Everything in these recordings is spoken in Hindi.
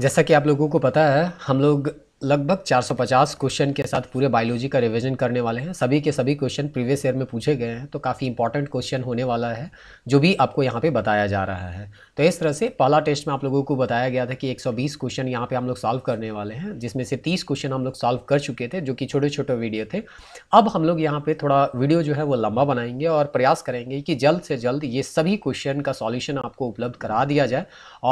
जैसा कि आप लोगों को पता है हम लोग लगभग 450 क्वेश्चन के साथ पूरे बायोलॉजी का रिवीजन करने वाले हैं सभी के सभी क्वेश्चन प्रीवियस ईयर में पूछे गए हैं तो काफ़ी इंपॉर्टेंट क्वेश्चन होने वाला है जो भी आपको यहाँ पे बताया जा रहा है तो इस तरह से पहला टेस्ट में आप लोगों को बताया गया था कि 120 क्वेश्चन यहाँ पे हम लोग सॉल्व करने वाले हैं जिसमें से तीस क्वेश्चन हम लोग सॉल्व कर चुके थे जो कि छोटे छोटे वीडियो थे अब हम लोग यहाँ पर थोड़ा वीडियो जो है वो लंबा बनाएंगे और प्रयास करेंगे कि जल्द से जल्द ये सभी क्वेश्चन का सॉल्यूशन आपको उपलब्ध करा दिया जाए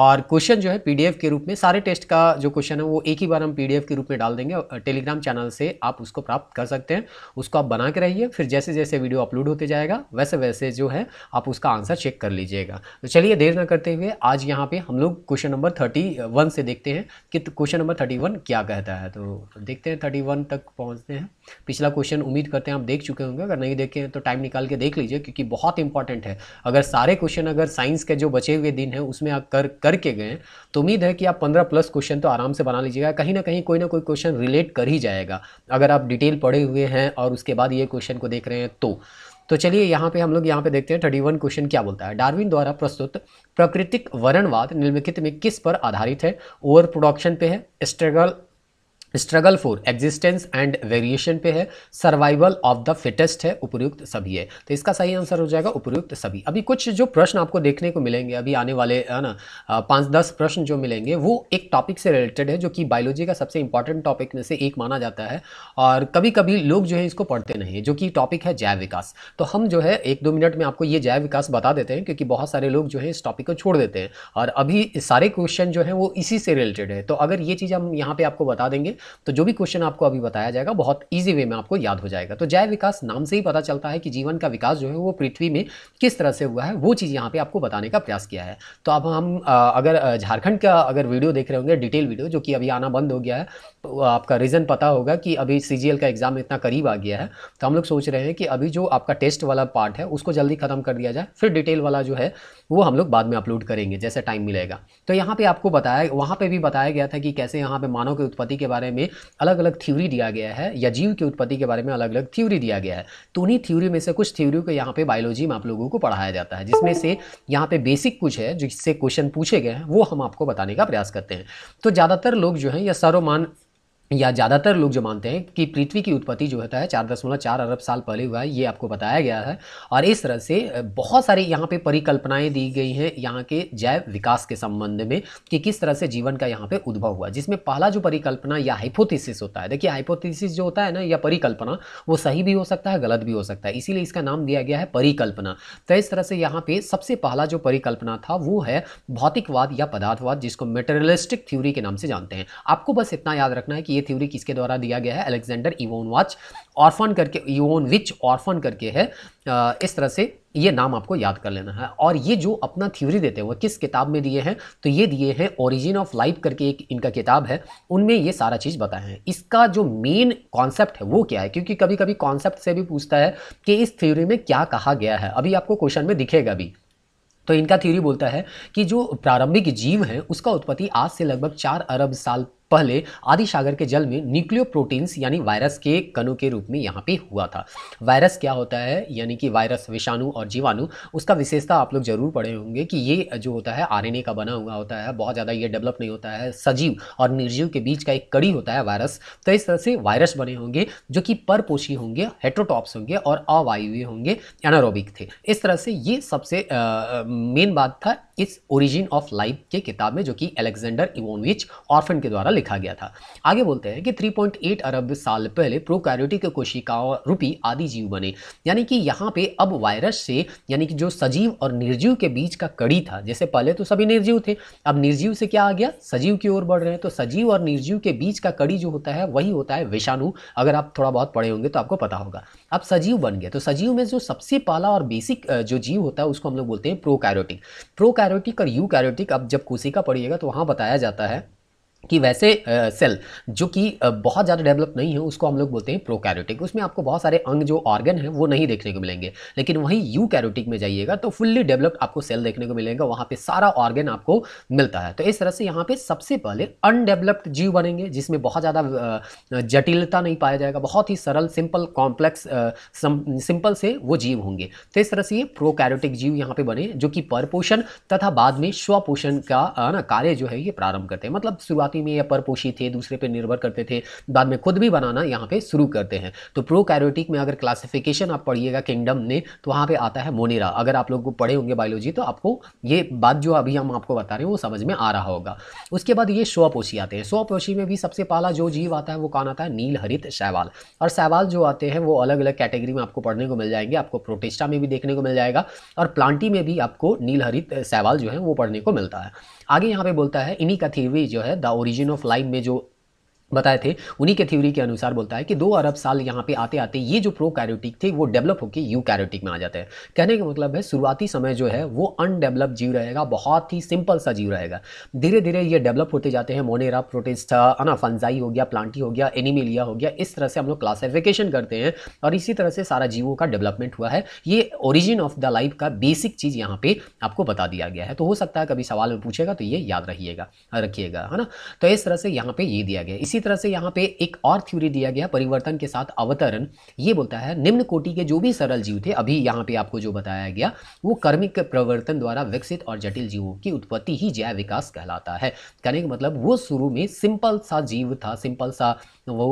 और क्वेश्चन जो है पी के रूप में सारे टेस्ट का जो क्वेश्चन है वो एक ही बार हम पी के रूप ग्रुप में डाल देंगे टेलीग्राम चैनल से आप उसको प्राप्त कर सकते हैं उसको आप बना के रहिए फिर जैसे जैसे वीडियो अपलोड होते जाएगा वैसे वैसे जो है आप उसका आंसर चेक कर लीजिएगा तो चलिए देर ना करते हुए आज यहाँ पर हम लोग क्वेश्चन नंबर थर्टी वन से देखते हैं कि क्वेश्चन नंबर थर्टी वन क्या कहता है तो देखते हैं थर्टी वन तक पहुँचते हैं पिछला क्वेश्चन उम्मीद करते हैं आप देख चुके होंगे अगर नहीं देखे हैं तो टाइम निकाल के देख लीजिए क्योंकि बहुत इंपॉर्टेंट है अगर सारे क्वेश्चन अगर साइंस के जो बचे हुए दिन हैं उसमें आप कर करके गए तो उम्मीद है कि आप पंद्रह प्लस क्वेश्चन तो आराम से बना लीजिएगा कहीं ना कहीं कोई ना कोई क्वेश्चन रिलेट कर ही जाएगा अगर आप डिटेल पढ़े हुए हैं और उसके बाद ये क्वेश्चन को देख रहे हैं तो तो चलिए यहाँ पे हम लोग यहाँ पे देखते हैं थर्टी वन क्वेश्चन क्या बोलता है डार्विन द्वारा प्रस्तुत प्राकृतिक वर्णवाद निम्नलिखित में किस पर आधारित है ओवर प्रोडक्शन पे है struggle struggle for existence and variation पे है सर्वाइवल ऑफ द फिटेस्ट है उपयुक्त सभी है तो इसका सही आंसर हो जाएगा उपयुक्त सभी अभी कुछ जो प्रश्न आपको देखने को मिलेंगे अभी आने वाले है ना पाँच दस प्रश्न जो मिलेंगे वो एक टॉपिक से रिलेटेड है जो कि बायोलॉजी का सबसे इंपॉर्टेंट टॉपिक में से एक माना जाता है और कभी कभी लोग जो है इसको पढ़ते नहीं है जो कि टॉपिक है जैव विकास तो हम जो है एक दो मिनट में आपको ये जैव विकास बता देते हैं क्योंकि बहुत सारे लोग जो है इस टॉपिक को छोड़ देते हैं और अभी सारे क्वेश्चन जो है वो इसी से रिलेटेड है तो अगर ये चीज़ हम यहाँ पर आपको बता देंगे तो जो भी क्वेश्चन आपको अभी बताया जाएगा बहुत ईजी वे में आपको याद हो जाएगा तो जैव विकास नाम से ही पता चलता है कि जीवन का विकास जो है वो पृथ्वी में किस तरह से हुआ है वो चीज़ यहाँ पर आपको बताने का प्रयास किया है तो अब हम अगर झारखंड का अगर वीडियो देख रहे होंगे डिटेल वीडियो जो कि अभी आना बंद हो गया है तो आपका रीज़न पता होगा कि अभी सी का एग्ज़ाम इतना करीब आ गया है तो हम लोग सोच रहे हैं कि अभी जो आपका टेस्ट वाला पार्ट है उसको जल्दी ख़त्म कर दिया जाए फिर डिटेल वाला जो है वो हम लोग बाद में अपलोड करेंगे जैसे टाइम मिलेगा तो यहाँ पे आपको बताया वहाँ पे भी बताया गया था कि कैसे यहाँ पे मानव के उत्पत्ति के बारे में अलग अलग थ्योरी दिया गया है या जीव की उत्पत्ति के बारे में अलग अलग थ्योरी दिया गया है तो उन्हीं थ्योरी में से कुछ थ्योरी को यहाँ पे बायोलॉजी में आप लोगों को पढ़ाया जाता है जिसमें से यहाँ पे बेसिक कुछ है जिससे क्वेश्चन पूछे गए हैं वो हम आपको बताने का प्रयास करते हैं तो ज़्यादातर लोग जो हैं या सर्वमान या ज़्यादातर लोग जो मानते हैं कि पृथ्वी की उत्पत्ति जो होता है चार दशमलव चार अरब साल पहले हुआ है ये आपको बताया गया है और इस तरह से बहुत सारी यहाँ पे परिकल्पनाएं दी गई हैं यहाँ के जैव विकास के संबंध में कि किस तरह से जीवन का यहाँ पे उद्भव हुआ जिसमें पहला जो परिकल्पना या हाइपोथिसिस होता है देखिए हाइपोथिसिस जो होता है ना या परिकल्पना वो सही भी हो सकता है गलत भी हो सकता है इसीलिए इसका नाम दिया गया है परिकल्पना तो इस तरह से यहाँ पर सबसे पहला जो परिकल्पना था वो है भौतिकवाद या पदार्थवाद जिसको मेटेरियलिस्टिक थ्योरी के नाम से जानते हैं आपको बस इतना याद रखना है कि थ्योरी किसके द्वारा दिया गया है अलेक्जेंडर इवोन वाच ऑर्फन करके इवोन विच ऑर्फन करके है इस तरह से ये नाम आपको याद कर लेना है और ये जो अपना थ्योरी देते हैं वो किस किताब में दिए हैं तो ये दिए हैं ओरिजिन ऑफ लाइफ करके एक इनका किताब है उनमें ये सारा चीज़ बताए हैं इसका जो मेन कॉन्सेप्ट है वो क्या है क्योंकि कभी कभी कॉन्सेप्ट से भी पूछता है कि इस थ्योरी में क्या कहा गया है अभी आपको क्वेश्चन में दिखेगा भी तो इनका थ्योरी बोलता है कि जो प्रारंभिक जीव है उसका उत्पत्ति आज से लगभग चार अरब साल पहले आदि सागर के जल में न्यूक्लियो प्रोटीन्स यानी वायरस के कणों के रूप में यहाँ पे हुआ था वायरस क्या होता है यानी कि वायरस विषाणु और जीवाणु उसका विशेषता आप लोग जरूर पढ़े होंगे कि ये जो होता है आर का बना हुआ होता है बहुत ज़्यादा ये डेवलप नहीं होता है सजीव और निर्जीव के बीच का एक कड़ी होता है वायरस तो इस तरह से वायरस बने होंगे जो कि परपोषी होंगे हेट्रोटॉप्स होंगे और अवायु होंगे एनारोबिक थे इस तरह से ये सबसे मेन बात था इस ओरिजिन ऑफ लाइफ के किताब में जो कि एलेक्जेंडर इवोनविच ऑर्फन के द्वारा लिखा गया था आगे बोलते हैं कि 3.8 अरब साल पहले प्रोकैरियोटिक कोशिकाओं रूपी आदि जीव बने यानी कि यहाँ पे अब वायरस से यानी कि जो सजीव और निर्जीव के बीच का कड़ी था जैसे पहले तो सभी निर्जीव थे अब निर्जीव से क्या आ गया सजीव की ओर बढ़ रहे हैं तो सजीव और निर्जीव के बीच का कड़ी जो होता है वही होता है विषाणु अगर आप थोड़ा बहुत पढ़े होंगे तो आपको पता होगा अब सजीव बन गया तो सजीव में जो सबसे पाला और बेसिक जो जीव होता है उसको हम लोग बोलते हैं प्रोकैरियोटिक प्रोकैरियोटिक और यूकैरियोटिक अब जब कोशिका पढ़िएगा तो वहाँ बताया जाता है कि वैसे सेल जो कि बहुत ज़्यादा डेवलप नहीं है उसको हम लोग बोलते हैं प्रो कैरोटिक उसमें आपको बहुत सारे अंग जो ऑर्गन हैं वो नहीं देखने को मिलेंगे लेकिन वहीं यू कैरोटिक में जाइएगा तो फुल्ली डेवलप्ड आपको सेल देखने को मिलेगा वहाँ पे सारा ऑर्गन आपको मिलता है तो इस तरह से यहाँ पर सबसे पहले अनडेवलप्ड जीव बनेंगे जिसमें बहुत ज़्यादा जटिलता नहीं पाया जाएगा बहुत ही सरल सिंपल कॉम्प्लेक्स सिंपल से वो जीव होंगे तो इस तरह से ये प्रो कैरोटिक जीव यहाँ पर बने जो कि परपोषण तथा बाद में स्वपोषण का ना कार्य जो है ये प्रारंभ करते हैं मतलब शुरुआत शुरुआती में या परपोषी थे दूसरे पर निर्भर करते थे बाद में खुद भी बनाना यहाँ पे शुरू करते हैं तो प्रो में अगर क्लासिफिकेशन आप पढ़िएगा किंगडम ने तो वहाँ पे आता है मोनेरा अगर आप लोग को पढ़े होंगे बायोलॉजी तो आपको ये बात जो अभी हम आपको बता रहे हैं वो समझ में आ रहा होगा उसके बाद ये स्वपोषी आते हैं स्वपोषी में भी सबसे पहला जो जीव आता है वो कौन आता है नील हरित शैवाल और शैवाल जो आते हैं वो अलग अलग कैटेगरी में आपको पढ़ने को मिल जाएंगे आपको प्रोटेस्टा में भी देखने को मिल जाएगा और प्लांटी में भी आपको नील हरित शैवाल जो है वो पढ़ने को मिलता है आगे यहाँ पे बोलता है इन्हीं का थ्योरी जो है द ओरिजिन ऑफ लाइफ में जो बताए थे उन्हीं के थ्योरी के अनुसार बोलता है कि दो अरब साल यहाँ पे आते आते ये जो प्रो कैरोटिक थे वो डेवलप होकर यू कैरोटिक में आ जाते हैं कहने का मतलब है शुरुआती समय जो है वो अनडेवलप जीव रहेगा बहुत ही सिंपल सा जीव रहेगा धीरे धीरे ये डेवलप होते जाते हैं मोनेरा प्रोटेस्टा है ना फंजाई हो गया प्लांटी हो गया एनिमिलिया हो गया इस तरह से हम लोग क्लासिफिकेशन करते हैं और इसी तरह से सारा जीवों का डेवलपमेंट हुआ है ये ओरिजिन ऑफ द लाइफ का बेसिक चीज़ यहाँ पे आपको बता दिया गया है तो हो सकता है कभी सवाल में पूछेगा तो ये याद रखिएगा रखिएगा है ना तो इस तरह से यहाँ पे ये दिया गया इसी तरह से यहाँ पे एक और थ्योरी दिया गया परिवर्तन के साथ अवतरण ये बोलता है निम्न कोटि के जो भी सरल जीव थे अभी यहाँ पे आपको जो बताया गया वो कर्मिक प्रवर्तन द्वारा विकसित और जटिल जीवों की उत्पत्ति ही जैव विकास कहलाता है कहने का मतलब वो शुरू में सिंपल सा जीव था सिंपल सा वो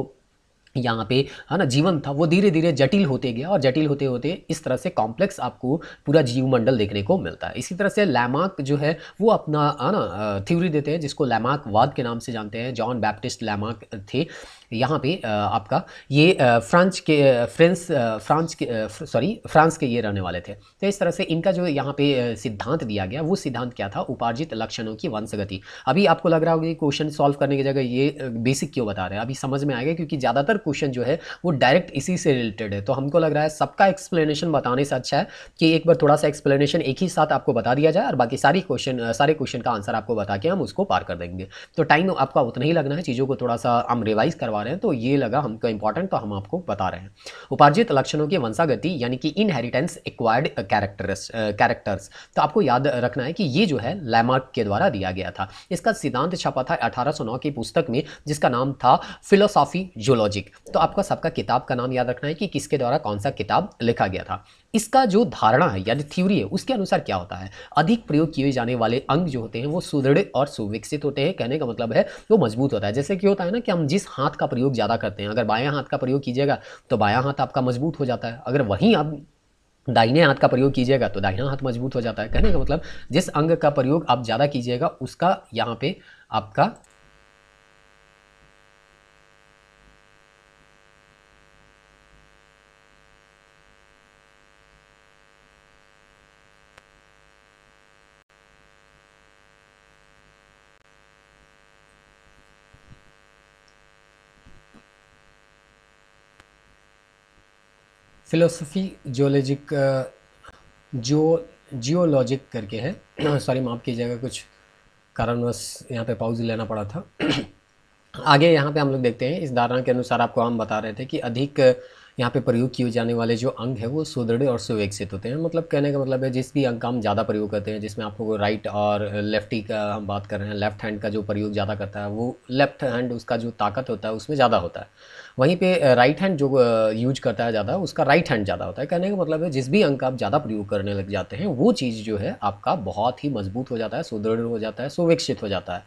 यहाँ पे है ना जीवन था वो धीरे धीरे जटिल होते गया और जटिल होते होते इस तरह से कॉम्प्लेक्स आपको पूरा जीवमंडल देखने को मिलता है इसी तरह से लैमार्क जो है वो अपना है ना थ्योरी देते हैं जिसको वाद के नाम से जानते हैं जॉन बैप्टिस्ट लैमार्क थे यहाँ पे आपका ये फ्रांच के फ्रेंस फ्रांस के सॉरी फ्रांस के ये रहने वाले थे तो इस तरह से इनका जो यहाँ पे सिद्धांत दिया गया वो सिद्धांत क्या था उपार्जित लक्षणों की वंशगति अभी आपको लग रहा होगा कि क्वेश्चन सॉल्व करने की जगह ये बेसिक क्यों बता रहे हैं अभी समझ में आएगा क्योंकि ज़्यादातर क्वेश्चन जो है वो डायरेक्ट इसी से रिलेटेड है तो हमको लग रहा है सबका एक्सप्लेनेशन बताने से अच्छा है कि एक बार थोड़ा सा एक्सप्लेनेशन एक ही साथ आपको बता दिया जाए और बाकी सारी क्वेश्चन सारे क्वेश्चन का आंसर आपको बता के हम उसको पार कर देंगे तो टाइम आपका उतना ही लगना है चीज़ों को थोड़ा सा हम रिवाइज करवा पा रहे हैं तो ये लगा हमको इंपॉर्टेंट तो हम आपको बता रहे हैं उपार्जित लक्षणों की वंशागति यानी कि इनहेरिटेंस एक्वायर्ड कैरेक्टर्स कैरेक्टर्स तो आपको याद रखना है कि ये जो है लैमार्क के द्वारा दिया गया था इसका सिद्धांत छपा था अठारह की पुस्तक में जिसका नाम था फिलोसॉफी जूलॉजिक तो आपका सबका किताब का नाम याद रखना है कि किसके द्वारा कौन सा किताब लिखा गया था इसका जो धारणा है यानी थ्योरी है उसके अनुसार क्या होता है अधिक प्रयोग किए जाने वाले अंग जो होते हैं वो सुदृढ़ और सुविकसित होते हैं कहने का मतलब है वो मजबूत होता है जैसे कि होता है ना कि हम जिस हाथ का प्रयोग ज़्यादा करते हैं अगर बायां हाथ का प्रयोग कीजिएगा तो बायां हाथ आपका मजबूत हो जाता है अगर वहीं आप दाहिने हाथ का प्रयोग कीजिएगा तो दाहिना हाथ मजबूत हो जाता है कहने का मतलब जिस अंग का प्रयोग आप ज़्यादा कीजिएगा उसका यहाँ पर आपका फ़िलोसफी जियोलॉजिक जो जियोलॉजिक करके है सॉरी माफ़ कीजिएगा कुछ कारणवश यहाँ पे पाउज लेना पड़ा था आगे यहाँ पे हम लोग देखते हैं इस धारणा के अनुसार आपको हम बता रहे थे कि अधिक यहाँ पे प्रयोग किए जाने वाले जो अंग है वो सुदृढ़ और सुविकसित होते हैं मतलब कहने का मतलब है जिस भी अंग का हम ज़्यादा प्रयोग करते हैं जिसमें आपको राइट और लेफ्टी का हम बात कर रहे हैं लेफ्ट हैंड का जो प्रयोग ज़्यादा करता है वो लेफ्ट हैंड उसका जो ताकत होता है उसमें ज़्यादा होता है वहीं पर राइट हैंड जो यूज करता है ज़्यादा उसका राइट हैंड ज़्यादा होता है कहने का मतलब है जिस भी अंग का आप ज़्यादा प्रयोग करने लग जाते हैं वो चीज़ जो है आपका बहुत ही मजबूत हो जाता है सुदृढ़ हो जाता है सुविकसित हो जाता है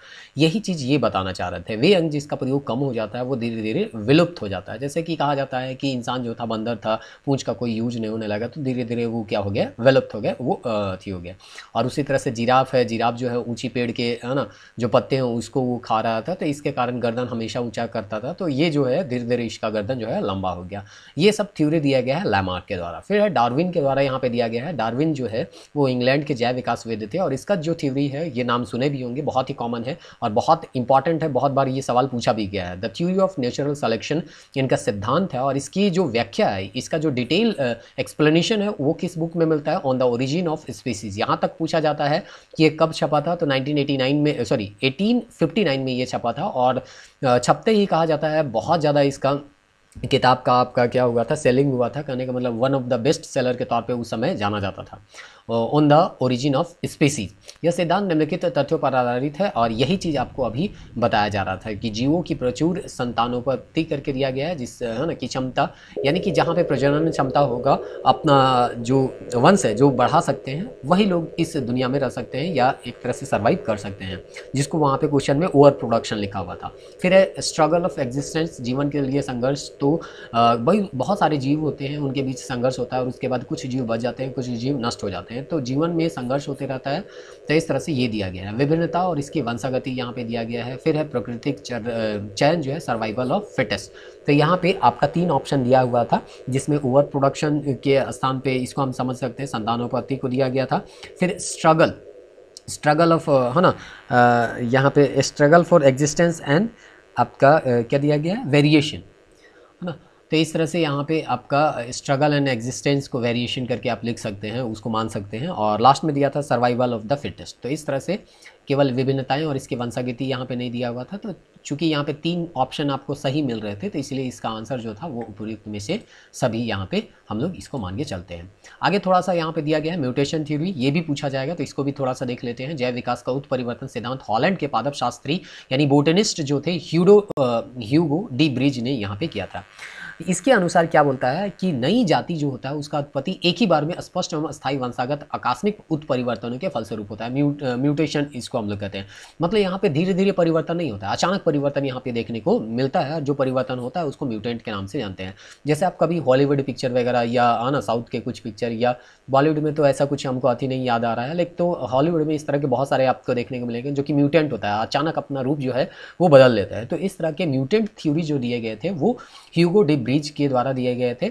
यही चीज़ ये बताना चाह रहे थे वे अंग जिसका प्रयोग कम हो जाता है वो धीरे धीरे विलुप्त हो जाता है जैसे कि कहा जाता है कि इंसान जो था बंदर था पूंछ का कोई यूज नहीं होने लगा तो धीरे धीरे वो क्या हो गया वेलप्त हो गया वो थी हो गया और उसी तरह से जिराफ है जिराफ जो है ऊंची पेड़ के है ना जो पत्ते हैं उसको वो खा रहा था तो इसके कारण गर्दन हमेशा ऊंचा करता था तो ये जो है धीरे धीरे इसका गर्दन जो है लंबा हो गया ये सब थ्योरी दिया गया है लैमार्क के द्वारा फिर है डार्विन के द्वारा यहाँ पे दिया गया है डार्विन जो है वो इंग्लैंड के जैव विकास वेद थे और इसका जो थ्योरी है ये नाम सुने भी होंगे बहुत ही कॉमन है और बहुत इंपॉर्टेंट है बहुत बार ये सवाल पूछा भी गया है the theory of natural selection इनका सिद्धांत है और इसकी जो जो व्याख्या है इसका जो डिटेल एक्सप्लेनेशन है वो किस बुक में मिलता है on the origin of species यहाँ तक पूछा जाता है कि ये कब छपा था तो 1989 में सॉरी 1859 में ये छपा था और छपते ही कहा जाता है बहुत ज़्यादा इसका किताब का आपका क्या हुआ था सेलिंग हुआ था कहने का मतलब one of the best seller के तौर पे उस समय जाना जाता था on the origin of species यह सिद्धांत निम्नलिखित तथ्यों पर आधारित है और यही चीज़ आपको अभी बताया जा रहा था कि जीवों की प्रचुर संतानों पर तय करके दिया गया है जिस है ना कि क्षमता यानी कि जहाँ पे प्रजनन क्षमता होगा अपना जो वंश है जो बढ़ा सकते हैं वही लोग इस दुनिया में रह सकते हैं या एक तरह से सर्वाइव कर सकते हैं जिसको वहाँ पर क्वेश्चन में ओवर प्रोडक्शन लिखा हुआ था फिर है स्ट्रगल ऑफ एग्जिस्टेंस जीवन के लिए संघर्ष तो वही बहुत सारे जीव होते हैं उनके बीच संघर्ष होता है और उसके बाद कुछ जीव बच जाते हैं कुछ जीव नष्ट हो जाते हैं होते हैं तो जीवन में संघर्ष होते रहता है तो इस तरह से ये दिया गया है विभिन्नता और इसकी वंशागति यहाँ पे दिया गया है फिर है प्राकृतिक चयन जो है सर्वाइवल ऑफ फिटेस्ट तो यहाँ पे आपका तीन ऑप्शन दिया हुआ था जिसमें ओवर प्रोडक्शन के स्थान पर इसको हम समझ सकते हैं संतानोपत्ति को दिया गया था फिर स्ट्रगल स्ट्रगल ऑफ है ना यहाँ पे स्ट्रगल फॉर एग्जिस्टेंस एंड आपका क्या दिया गया है वेरिएशन है ना तो इस तरह से यहाँ पे आपका स्ट्रगल एंड एग्जिस्टेंस को वेरिएशन करके आप लिख सकते हैं उसको मान सकते हैं और लास्ट में दिया था सर्वाइवल ऑफ द फिटेस्ट तो इस तरह से केवल विभिन्नताएं और इसकी वंशागति यहाँ पे नहीं दिया हुआ था तो चूंकि यहाँ पे तीन ऑप्शन आपको सही मिल रहे थे तो इसलिए इसका आंसर जो था वो उपयुक्त में से सभी यहाँ पे हम लोग इसको मान के चलते हैं आगे थोड़ा सा यहाँ पे दिया गया है म्यूटेशन थ्योरी ये भी पूछा जाएगा तो इसको भी थोड़ा सा देख लेते हैं जैव विकास का उत्परिवर्तन सिद्धांत हॉलैंड के पादप शास्त्री यानी बोटनिस्ट जो थे ह्यूडो ह्यूगो डी ब्रिज ने यहाँ पे किया था इसके अनुसार क्या बोलता है कि नई जाति जो होता है उसका उत्पत्ति एक ही बार में स्पष्ट एवं स्थायी वंशागत आकस्मिक उत्परिवर्तनों के फलस्वरूप होता है म्यूट म्यूटेशन इसको हम लोग कहते हैं मतलब यहाँ पे धीरे धीरे परिवर्तन नहीं होता है अचानक परिवर्तन यहाँ पे देखने को मिलता है जो परिवर्तन होता है उसको म्यूटेंट के नाम से जानते हैं जैसे आप कभी हॉलीवुड पिक्चर वगैरह या है ना साउथ के कुछ पिक्चर या बॉलीवुड में तो ऐसा कुछ हमको अति नहीं याद आ रहा है लेकिन तो हॉलीवुड में इस तरह के बहुत सारे आपको देखने को मिलेंगे जो कि म्यूटेंट होता है अचानक अपना रूप जो है वो बदल लेता है तो इस तरह के म्यूटेंट थ्योरी जो दिए गए थे वो ह्यूगो डिब्री ब्रिज के द्वारा दिए गए थे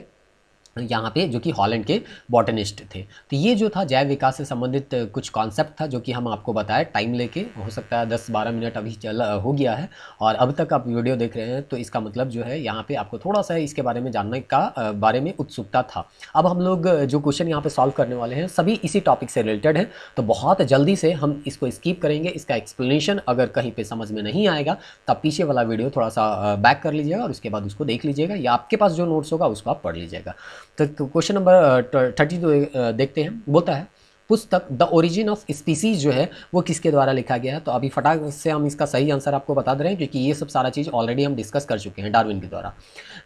यहाँ पे जो कि हॉलैंड के बॉटनिस्ट थे तो ये जो था जैव विकास से संबंधित कुछ कॉन्सेप्ट था जो कि हम आपको बताया टाइम लेके हो सकता है दस बारह मिनट अभी चल हो गया है और अब तक आप वीडियो देख रहे हैं तो इसका मतलब जो है यहाँ पे आपको थोड़ा सा इसके बारे में जानने का बारे में उत्सुकता था अब हम लोग जो क्वेश्चन यहाँ पर सॉल्व करने वाले हैं सभी इसी टॉपिक से रिलेटेड हैं तो बहुत जल्दी से हम इसको स्कीप करेंगे इसका एक्सप्लेनेशन अगर कहीं पर समझ में नहीं आएगा तब पीछे वाला वीडियो थोड़ा सा बैक कर लीजिएगा और उसके बाद उसको देख लीजिएगा या आपके पास जो नोट्स होगा उसको आप पढ़ लीजिएगा तो क्वेश्चन नंबर थर्टी टू देखते हैं बोलता है पुस्तक द ओरिजिन ऑफ स्पीसीज जो है वो किसके द्वारा लिखा गया है तो अभी फटाक से हम इसका सही आंसर आपको बता दे रहे हैं क्योंकि ये सब सारा चीज़ ऑलरेडी हम डिस्कस कर चुके हैं डार्विन के द्वारा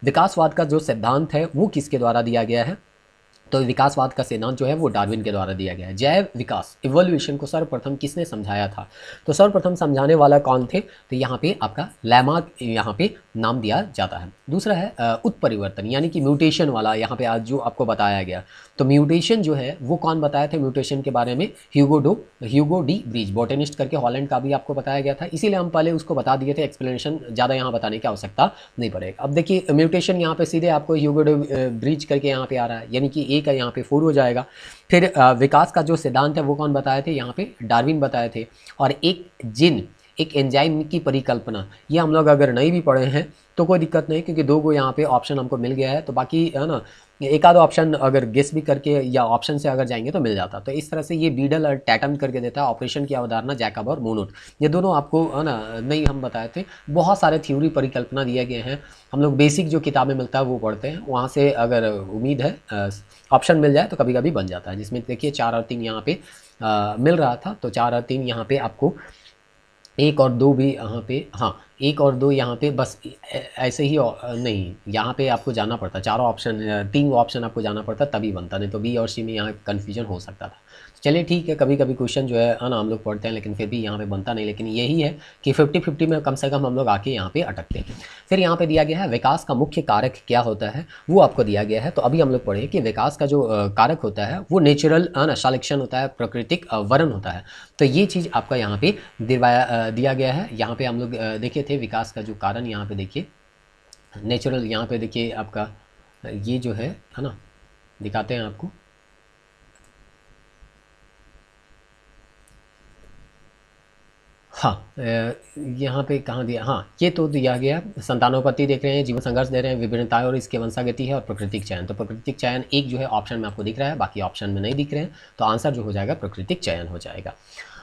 विकासवाद का जो सिद्धांत है वो किसके द्वारा दिया गया है तो विकासवाद का सिद्धांत जो है वो डार्विन के द्वारा दिया गया है जैव विकास इवोल्यूशन को सर्वप्रथम किसने समझाया था तो सर्वप्रथम समझाने वाला कौन थे तो यहाँ पे आपका लैमार्क यहाँ पे नाम दिया जाता है दूसरा है उत्परिवर्तन यानी कि म्यूटेशन वाला यहाँ पे आज जो आपको बताया गया तो म्यूटेशन जो है वो कौन बताया था म्यूटेशन के बारे में Hugo de Hugo de Vries botanist करके हॉलैंड का भी आपको बताया गया था इसीलिए हम पहले उसको बता दिए थे एक्सप्लेनेशन ज़्यादा यहाँ बताने की आवश्यकता नहीं पड़ेगा अब देखिए म्यूटेशन यहाँ पर सीधे आपको ह्यूगो डो ब्रिज करके यहाँ पर आ रहा है यानी कि ए का यहाँ पर फोर हो जाएगा फिर विकास का जो सिद्धांत है वो कौन बताए थे यहाँ पे डार्विन बताए थे और एक जिन एक एंजाइम की परिकल्पना ये हम लोग अगर नहीं भी पढ़े हैं तो कोई दिक्कत नहीं क्योंकि दो गो यहाँ पे ऑप्शन हमको मिल गया है तो बाकी है ना एक आध ऑप्शन अगर गेस भी करके या ऑप्शन से अगर जाएंगे तो मिल जाता तो इस तरह से ये बीडल और टैटम करके देता है ऑपरेशन की अवधारणा जैकब और मोनोट ये दोनों आपको है ना नहीं हम बताए थे बहुत सारे थ्योरी परिकल्पना दिए गए हैं हम लोग बेसिक जो किताबें मिलता है वो पढ़ते हैं वहाँ से अगर उम्मीद है ऑप्शन मिल जाए तो कभी कभी बन जाता है जिसमें देखिए चार और तीन यहाँ पे आ, मिल रहा था तो चार और तीन यहाँ पे आपको एक और दो भी यहाँ पे हाँ एक और दो यहाँ पे बस ऐसे ही नहीं यहाँ पे आपको जाना पड़ता चारों ऑप्शन तीन ऑप्शन आपको जाना पड़ता तभी बनता नहीं तो बी और सी में यहाँ कन्फ्यूजन हो सकता था चलिए ठीक है कभी कभी क्वेश्चन जो है है ना हम लोग पढ़ते हैं लेकिन फिर भी यहाँ पे बनता नहीं लेकिन यही है कि फिफ्टी फिफ्टी में कम से कम हम लोग आके यहाँ पे अटकते हैं फिर यहाँ पे दिया गया है विकास का मुख्य कारक क्या होता है वो आपको दिया गया है तो अभी हम लोग पढ़े कि विकास का जो कारक होता है वो नेचुरल है ना सलेक्शन होता है प्राकृतिक वरण होता है तो ये चीज़ आपका यहाँ पे दिवाया दिया गया है यहाँ पर हम लोग देखे थे विकास का जो कारण यहाँ पे देखिए नेचुरल यहाँ पे देखिए आपका ये जो है है ना दिखाते हैं आपको हाँ यहाँ पे कहाँ दिया हाँ ये तो दिया गया संतानोपत्ति देख रहे हैं जीवन संघर्ष दे रहे हैं विभिन्नताएं और इसके वंशागति है और प्राकृतिक चयन तो प्राकृतिक चयन एक जो है ऑप्शन में आपको दिख रहा है बाकी ऑप्शन में नहीं दिख रहे हैं तो आंसर जो हो जाएगा प्राकृतिक चयन हो जाएगा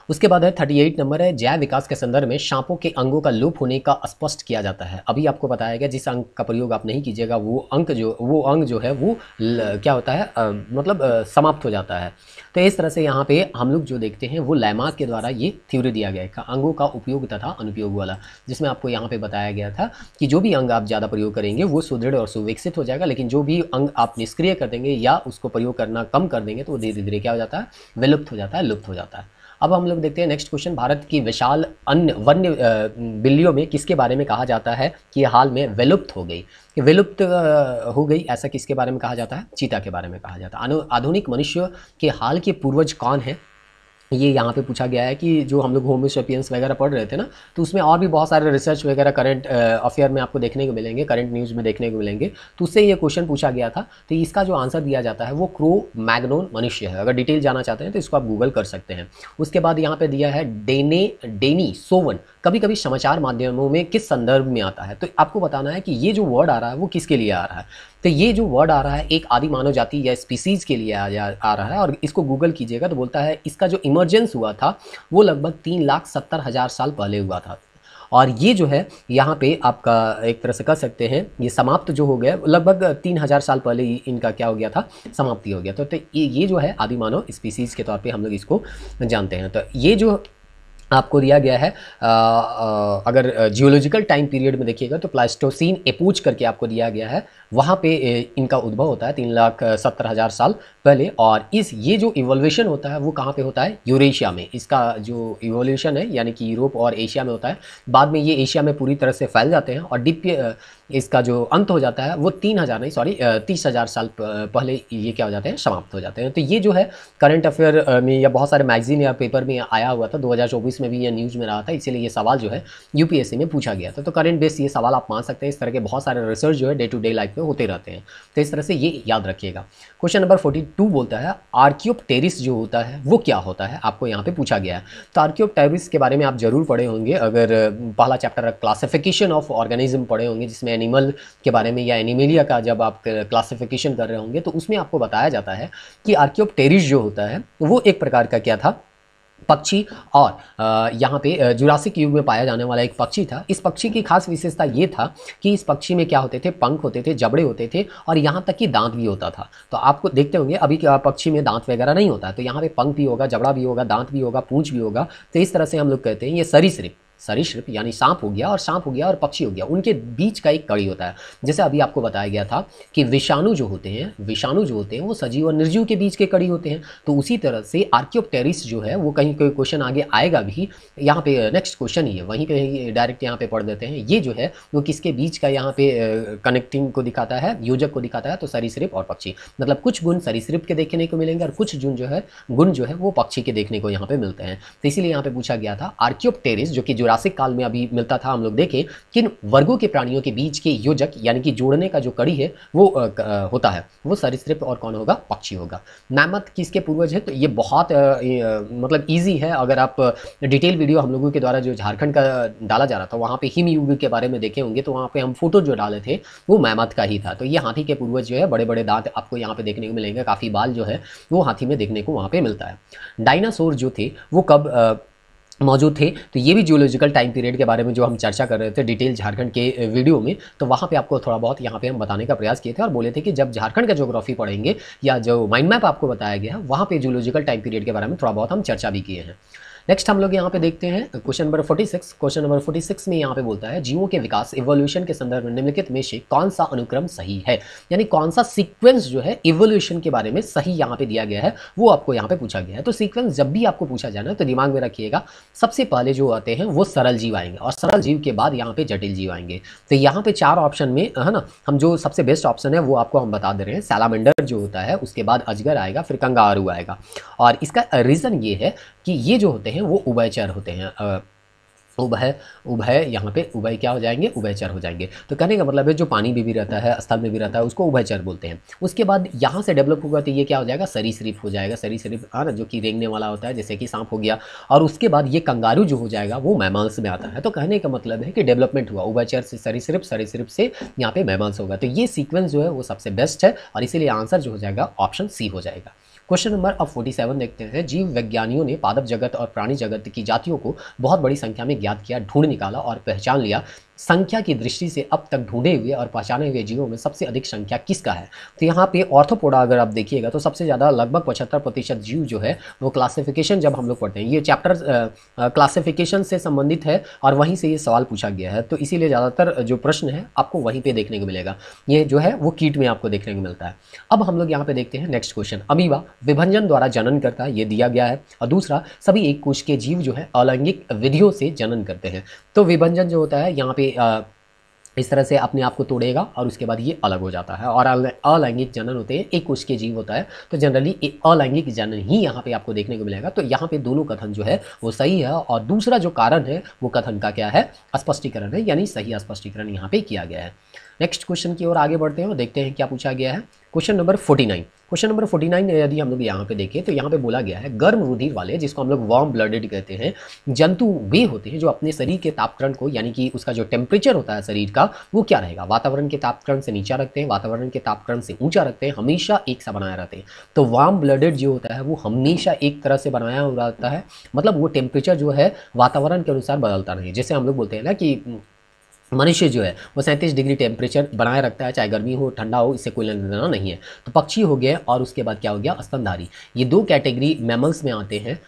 उसके बाद है थर्टी एट नंबर है जैव विकास के संदर्भ में सांपों के अंगों का लोप होने का स्पष्ट किया जाता है अभी आपको बताया गया जिस अंग का प्रयोग आप नहीं कीजिएगा वो अंक जो वो अंग जो है वो ल, क्या होता है आ, मतलब आ, समाप्त हो जाता है तो इस तरह से यहाँ पे हम लोग जो देखते हैं वो लैमास के द्वारा ये थ्योरी दिया गया है अंगों का उपयोग तथा अनुपयोग वाला जिसमें आपको यहाँ पे बताया गया था कि जो भी अंग आप ज़्यादा प्रयोग करेंगे वो सुदृढ़ और सुविकसित हो जाएगा लेकिन जो भी अंग आप निष्क्रिय कर देंगे या उसको प्रयोग करना कम कर देंगे तो वो धीरे धीरे क्या हो जाता है विलुप्त हो जाता है लुप्त हो जाता है अब हम लोग देखते हैं नेक्स्ट क्वेश्चन भारत की विशाल अन्य वन्य बिल्लियों में किसके बारे में कहा जाता है कि हाल में विलुप्त हो गई विलुप्त हो गई ऐसा किसके बारे में कहा जाता है चीता के बारे में कहा जाता है आधुनिक मनुष्य के हाल के पूर्वज कौन है ये यहाँ पे पूछा गया है कि जो हम लोग होमो वगैरह पढ़ रहे थे ना तो उसमें और भी बहुत सारे रिसर्च वगैरह करंट अफेयर uh, में आपको देखने को मिलेंगे करंट न्यूज़ में देखने को मिलेंगे तो उससे ये क्वेश्चन पूछा गया था तो इसका जो आंसर दिया जाता है वो क्रो मैग्नोन मनुष्य है अगर डिटेल जाना चाहते हैं तो इसको आप गूगल कर सकते हैं उसके बाद यहाँ पर दिया है डेने डेनी सोवन कभी कभी समाचार माध्यमों में किस संदर्भ में आता है तो आपको बताना है कि ये जो वर्ड आ रहा है वो किसके लिए आ रहा है तो ये जो वर्ड आ रहा है एक आदि मानव जाति या स्पीसीज़ के लिए आ, आ रहा है और इसको गूगल कीजिएगा तो बोलता है इसका जो इमरजेंस हुआ था वो लगभग तीन लाख सत्तर हज़ार साल पहले हुआ था और ये जो है यहाँ पे आपका एक तरह से कह सकते हैं ये समाप्त जो हो गया लगभग तीन हज़ार साल पहले इनका क्या हो गया था समाप्ति हो गया तो, तो ये जो है आदि मानव स्पीसीज़ के तौर पे हम लोग इसको जानते हैं तो ये जो आपको दिया गया है आ, आ, अगर जियोलॉजिकल टाइम पीरियड में देखिएगा तो प्लास्टोसिन एपूच करके आपको दिया गया है वहाँ पे इनका उद्भव होता है तीन लाख सत्तर हज़ार साल पहले और इस ये जो इवोल्यूशन होता है वो कहाँ पे होता है यूरेशिया में इसका जो इवोल्यूशन है यानी कि यूरोप और एशिया में होता है बाद में ये एशिया में पूरी तरह से फैल जाते हैं और डिप इसका जो अंत हो जाता है वो तीन हज़ार नहीं सॉरी तीस हज़ार साल पहले ये क्या हो जाते हैं समाप्त हो जाते हैं तो ये जो है करंट अफेयर में या बहुत सारे मैगजीन या पेपर में आया हुआ था दो न्यूज़ में भी या न्यूज़ में रहा था इसीलिए ये सवाल जो है यूपीएससी में पूछा गया था तो करंट बेस ये सवाल आप मान सकते हैं इस तरह के बहुत सारे रिसर्च जो है डे टू डे लाइफ में होते रहते हैं तो इस तरह से ये याद रखिएगा क्वेश्चन नंबर फोर्टी बोलता है आर्क्योप जो होता है वो क्या होता है आपको यहाँ पर पूछा गया है तो आर्क्योप के बारे में आप ज़रूर पढ़े होंगे अगर पहला चैप्टर क्लासिफिकेशन ऑफ ऑर्गेनिज्म पढ़े होंगे जिसमें एनिमल के बारे में या एनिमेलिया का जब आप क्लासिफिकेशन कर रहे होंगे तो उसमें आपको बताया जाता है कि आर्क्योप जो होता है वो एक प्रकार का क्या था पक्षी और यहाँ पे जुरासिक युग में पाया जाने वाला एक पक्षी था इस पक्षी की खास विशेषता ये था कि इस पक्षी में क्या होते थे पंख होते थे जबड़े होते थे और यहाँ तक कि दांत भी होता था तो आपको देखते होंगे अभी पक्षी में दांत वगैरह नहीं होता तो यहाँ पे पंख भी होगा जबड़ा भी होगा दांत भी होगा पूंछ भी होगा तो इस तरह से हम लोग कहते हैं ये सरीसृप सरीसृप यानी सांप हो गया और सांप हो गया और पक्षी हो गया उनके बीच का एक कड़ी होता है जैसे अभी आपको बताया गया था कि विषाणु जो होते हैं विषाणु जो होते हैं वो सजीव और निर्जीव के बीच के कड़ी होते हैं तो उसी तरह से आर्क्योपटेरिस जो है वो कहीं कोई क्वेश्चन आगे आएगा भी यहाँ पे नेक्स्ट uh, क्वेश्चन ही है वहीं पर डायरेक्ट यहाँ पे पढ़ देते हैं ये जो है वो किसके बीच का यहाँ पे कनेक्टिंग uh, को दिखाता है योजक को दिखाता है तो सरीसृप और पक्षी मतलब कुछ गुण सरीसृप के देखने को मिलेंगे और कुछ गुण जो है गुण जो है वो पक्षी के देखने को यहाँ पे मिलते हैं तो इसीलिए यहाँ पे पूछा गया था आर्क्योपटेरिस जो कि जो जुरासिक काल में अभी मिलता था हम लोग देखें किन वर्गों के प्राणियों के बीच के योजक यानी कि जोड़ने का जो कड़ी है वो आ, आ, होता है वो सरिस्त्रिप और कौन होगा पक्षी होगा नैमत किसके पूर्वज है तो ये बहुत आ, मतलब ईजी है अगर आप डिटेल वीडियो हम लोगों के द्वारा जो झारखंड का डाला जा रहा था वहाँ पर हिम युग के बारे में देखे होंगे तो वहाँ पर हम फोटो जो डाले थे वो मैमत का ही था तो ये हाथी के पूर्वज जो है बड़े बड़े दांत आपको यहाँ पे देखने को मिलेंगे काफ़ी बाल जो है वो हाथी में देखने को वहाँ पर मिलता है डायनासोर जो थे वो कब मौजूद थे तो ये भी जियोलॉजिकल टाइम पीरियड के बारे में जो हम चर्चा कर रहे थे डिटेल झारखंड के वीडियो में तो वहाँ पे आपको थोड़ा बहुत यहाँ पे हम बताने का प्रयास किए थे और बोले थे कि जब झारखंड का जोग्राफी पढ़ेंगे या जो माइंड मैप आपको बताया गया है वहाँ पे जियोलॉजिकल टाइम पीरियड के बारे में थोड़ा बहुत हम चर्चा भी किए हैं नेक्स्ट हम लोग यहाँ पे देखते हैं क्वेश्चन नंबर 46 क्वेश्चन नंबर 46 में यहाँ पे बोलता है जीवों के विकास इवोल्यूशन के संदर्भ में निम्नलिखित में से कौन सा अनुक्रम सही है यानी कौन सा सीक्वेंस जो है इवोल्यूशन के बारे में सही यहाँ पे दिया गया है वो आपको यहाँ पे पूछा गया है तो सीक्वेंस जब भी आपको पूछा जाना है तो दिमाग में रखिएगा सबसे पहले जो आते हैं वो सरल जीव आएंगे और सरल जीव के बाद यहाँ पे जटिल जीव आएंगे तो यहाँ पे चार ऑप्शन में है ना हम जो सबसे बेस्ट ऑप्शन है वो आपको हम बता दे रहे हैं सैलामेंडर जो होता है उसके बाद अजगर आएगा फिर कंगारू आएगा और इसका रीज़न ये है कि ये जो होते हैं वो उभयचर होते हैं आ, उभय उभय यहाँ पे उभय क्या हो जाएंगे उभयचर हो जाएंगे तो कहने का मतलब है जो पानी में भी, भी रहता है स्थल में भी रहता है उसको उभयचर बोलते हैं उसके बाद यहाँ से डेवलप होगा तो ये क्या हो जाएगा सरीसरीफ हो जाएगा सरीसरीफ है ना जो कि रेंगने वाला होता है जैसे कि सांप हो गया और उसके बाद ये कंगारू जो हो जाएगा वो मैमांस में आता है तो कहने का मतलब है कि डेवलपमेंट हुआ उभयचर से सरीसरीफ सरीसरीफ से यहाँ पर मैमांस होगा तो ये सीक्वेंस जो है वो सबसे बेस्ट है और इसीलिए आंसर जो हो जाएगा ऑप्शन सी हो जाएगा क्वेश्चन नंबर अब 47 देखते हैं जीव वैज्ञानियों ने पादप जगत और प्राणी जगत की जातियों को बहुत बड़ी संख्या में ज्ञात किया ढूंढ निकाला और पहचान लिया संख्या की दृष्टि से अब तक ढूंढे हुए और पहचाने हुए जीवों में सबसे अधिक संख्या किसका है तो यहाँ पे ऑर्थोपोडा अगर आप देखिएगा तो सबसे ज़्यादा लगभग पचहत्तर प्रतिशत जीव जो है वो क्लासिफिकेशन जब हम लोग पढ़ते हैं ये चैप्टर क्लासिफिकेशन से संबंधित है और वहीं से ये सवाल पूछा गया है तो इसीलिए ज़्यादातर जो प्रश्न है आपको वहीं पर देखने को मिलेगा ये जो है वो कीट में आपको देखने को मिलता है अब हम लोग यहाँ पर देखते हैं नेक्स्ट क्वेश्चन अमीबा विभंजन द्वारा जनन करता है ये दिया गया है और दूसरा सभी एक कोश के जीव जो है अलैंगिक विधियों से जनन करते हैं तो विभंजन जो होता है यहाँ पे पे आ, इस तरह से अपने आप को तोड़ेगा और उसके बाद ये अलग हो जाता है और अलैंगिक जनन होते हैं एक उसके जीव होता है तो जनरली एक अलैंगिक जनन ही यहाँ पे आपको देखने को मिलेगा तो यहाँ पे दोनों कथन जो है वो सही है और दूसरा जो कारण है वो कथन का क्या है स्पष्टीकरण है यानी सही स्पष्टीकरण यहाँ पे किया गया है नेक्स्ट क्वेश्चन की ओर आगे बढ़ते हैं और देखते हैं क्या पूछा गया है question number forty nine question number forty nine यदि हम लोग यहाँ पे देखें तो यहाँ पे बोला गया है गर्म रुधिर वाले जिसको हम लोग वार्म ब्लडेड कहते हैं जंतु वे होते हैं जो अपने शरीर के तापकरण को यानी कि उसका जो टेम्परेचर होता है शरीर का वो क्या रहेगा वातावरण के तापकरण से नीचा रखते हैं वातावरण के तापकरण से ऊंचा रखते हैं हमेशा एक सा बनाया रहते हैं तो वार्म ब्लडेड जो होता है वो हमेशा एक तरह से बनाया हुआ रहता है मतलब वो टेम्परेचर जो है वातावरण के अनुसार बदलता नहीं जैसे हम लोग बोलते हैं ना कि मनुष्य जो है वो सैंतीस डिग्री टेम्परेचर बनाए रखता है चाहे गर्मी हो ठंडा हो इससे कोई लेना देना नहीं है तो पक्षी हो गया और उसके बाद क्या हो गया स्तनधारी ये दो कैटेगरी मैमल्स में आते हैं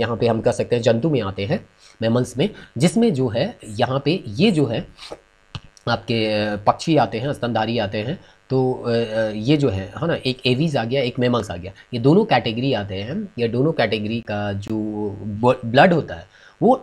यहाँ पे हम कह सकते हैं जंतु में आते हैं मैमल्स में जिसमें जो है यहाँ पे ये जो है आपके पक्षी आते हैं स्तनधारी आते हैं तो ये जो है है ना एक एवीज आ गया एक मेमल्स आ गया ये दोनों कैटेगरी आते हैं ये दोनों कैटेगरी का जो ब्लड होता है वो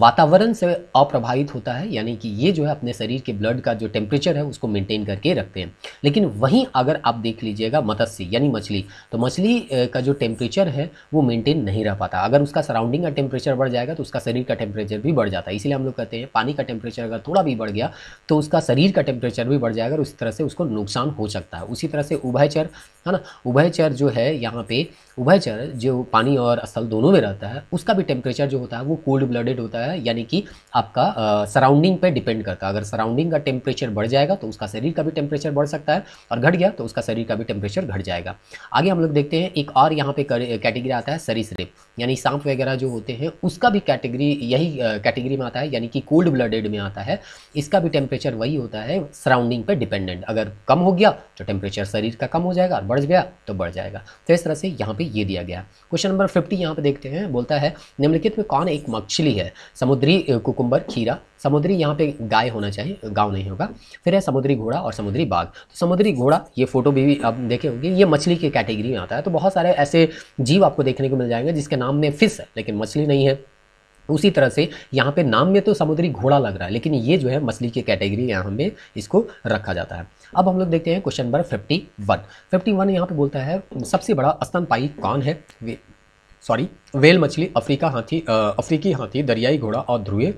वातावरण से अप्रभावित होता है यानी कि ये जो है अपने शरीर के ब्लड का जो टेम्परेचर है उसको मेंटेन करके रखते हैं लेकिन वहीं अगर आप देख लीजिएगा मत्स्य यानी मछली तो मछली का जो टेम्परेचर है वो मेंटेन नहीं रह पाता अगर उसका सराउंडिंग का टेम्परेचर बढ़ जाएगा तो उसका शरीर का टेम्परेचर भी बढ़ जाता है इसलिए हम लोग कहते हैं पानी का टेम्परेचर अगर थोड़ा भी बढ़ गया तो उसका शरीर का टेम्परेचर भी बढ़ जाएगा और उस तरह से उसको नुकसान हो सकता है उसी तरह से उभयचर है ना उभयचर जो है यहाँ पर उभयचर जो पानी और स्थल दोनों में रहता है उसका भी टेम्परेचर जो होता है वो कोल्ड ब्लडेड होता है यानी कि आपका सराउंडिंग पे डिपेंड करता है अगर सराउंडिंग का टेम्परेचर बढ़ जाएगा तो उसका शरीर का भी टेम्परेचर बढ़ सकता है और घट गया तो उसका शरीर का भी टेम्परेचर घट जाएगा आगे हम लोग देखते हैं एक और यहाँ पे कैटेगरी आता है सरीसृप यानी सांप वगैरह जो होते हैं उसका भी कैटेगरी यही कैटेगरी में आता है यानी कि कोल्ड ब्लडेड में आता है इसका भी टेम्परेचर वही होता है सराउंडिंग पर डिपेंडेंट अगर कम हो गया तो टेम्परेचर शरीर का कम हो जाएगा और बढ़ गया तो बढ़ जाएगा तो इस तरह से यहाँ पर पे ये दिया गया क्वेश्चन नंबर फिफ्टी यहाँ पे देखते हैं बोलता है निम्नलिखित में कौन एक मछली है समुद्री कुकुम्बर खीरा समुद्री यहाँ पे गाय होना चाहिए गाँव नहीं होगा फिर है समुद्री घोड़ा और समुद्री बाघ तो समुद्री घोड़ा ये फोटो भी, आप देखे होंगे ये मछली के कैटेगरी में आता है तो बहुत सारे ऐसे जीव आपको देखने को मिल जाएंगे जिसके नाम में फिश है लेकिन मछली नहीं है उसी तरह से यहाँ पे नाम में तो समुद्री घोड़ा लग रहा है लेकिन ये जो है मछली की कैटेगरी यहाँ में इसको रखा जाता है अब हम लोग देखते हैं question number fifty one fifty one यहाँ पर बोलता है सबसे बड़ा स्तनपाई कौन है वे सॉरी वेल मछली अफ्रीका हाथी अफ्रीकी हाथी दरियाई घोड़ा और ध्रुवीय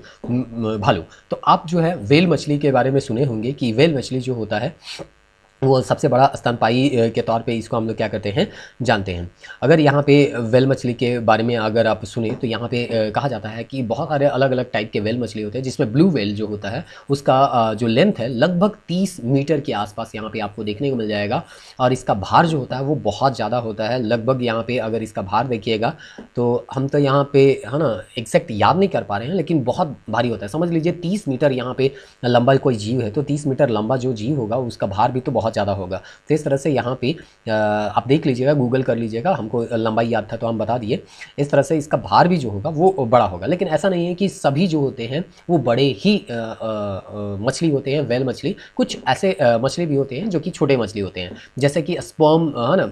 भालू तो आप जो है वेल मछली के बारे में सुने होंगे कि वेल मछली जो होता है वो सबसे बड़ा स्तनपाई के तौर पे इसको हम लोग क्या करते हैं जानते हैं अगर यहाँ पे वेल मछली के बारे में अगर आप सुने तो यहाँ पे कहा जाता है कि बहुत सारे अलग अलग टाइप के वेल मछली होते हैं जिसमें ब्लू वेल जो होता है उसका जो लेंथ है लगभग 30 मीटर के आसपास यहाँ पे आपको देखने को मिल जाएगा और इसका भार जो होता है वो बहुत ज़्यादा होता है लगभग यहाँ पर अगर इसका भार देखिएगा तो हम तो यहाँ पर है ना एग्जैक्ट याद नहीं कर पा रहे हैं लेकिन बहुत भारी होता है समझ लीजिए तीस मीटर यहाँ पर लंबा कोई जीव है तो तीस मीटर लंबा जो जीव होगा उसका भार भी तो बहुत ज़्यादा होगा तो इस तरह से यहाँ पे आप देख लीजिएगा गूगल कर लीजिएगा हमको लंबाई याद था तो हम बता दिए इस तरह से इसका भार भी जो होगा वो बड़ा होगा लेकिन ऐसा नहीं है कि सभी जो होते हैं वो बड़े ही मछली होते हैं वेल मछली कुछ ऐसे मछली भी होते हैं जो कि छोटे मछली होते हैं जैसे कि स्पॉम है ना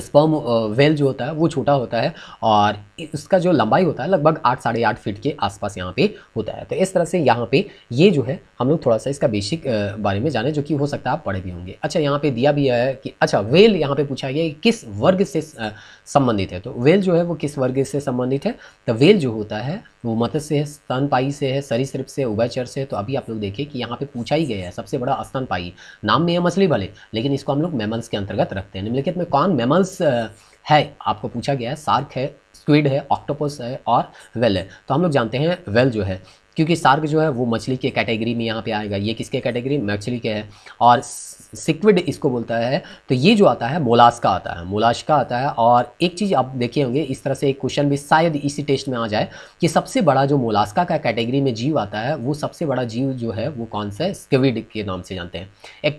स्पर्म वेल जो होता है वो छोटा होता है और उसका जो लंबाई होता है लगभग आठ साढ़े आठ फीट के आसपास यहाँ पे होता है तो इस तरह से यहाँ पे ये जो है हम लोग थोड़ा सा इसका बेसिक बारे में जाने जो कि हो सकता है आप पढ़े भी होंगे अच्छा यहाँ पे दिया भी है कि अच्छा वेल यहाँ पे पूछा गया किस वर्ग से संबंधित है तो वेल जो है वो किस वर्ग से संबंधित है तो वेल जो होता है वो मत्स्य है स्तनपाई से है सरीसृप से उभयचर से तो अभी आप लोग देखिए कि यहाँ पे पूछा ही गया है सबसे बड़ा स्तनपाई नाम में है मछली भले लेकिन इसको हम लोग मेमल्स के अंतर्गत रखते हैं निम्नलिखित में कौन मेमल्स है आपको पूछा गया है सार्क है स्क्विड है ऑक्टोपस है और वेल है तो हम लोग जानते हैं वेल जो है क्योंकि सार्क जो है वो मछली के कैटेगरी में यहाँ पे आएगा ये किसके कैटेगरी मछली के है और सिक्विड इसको बोलता है तो ये जो आता है मोलास का आता है मोलाश का आता है और एक चीज़ आप देखे होंगे इस तरह से एक क्वेश्चन भी शायद इसी टेस्ट में आ जाए कि सबसे बड़ा जो मोलास्का का कैटेगरी में जीव आता है वो सबसे बड़ा जीव जो है वो कौन सा है स्क्विड के नाम से जानते हैं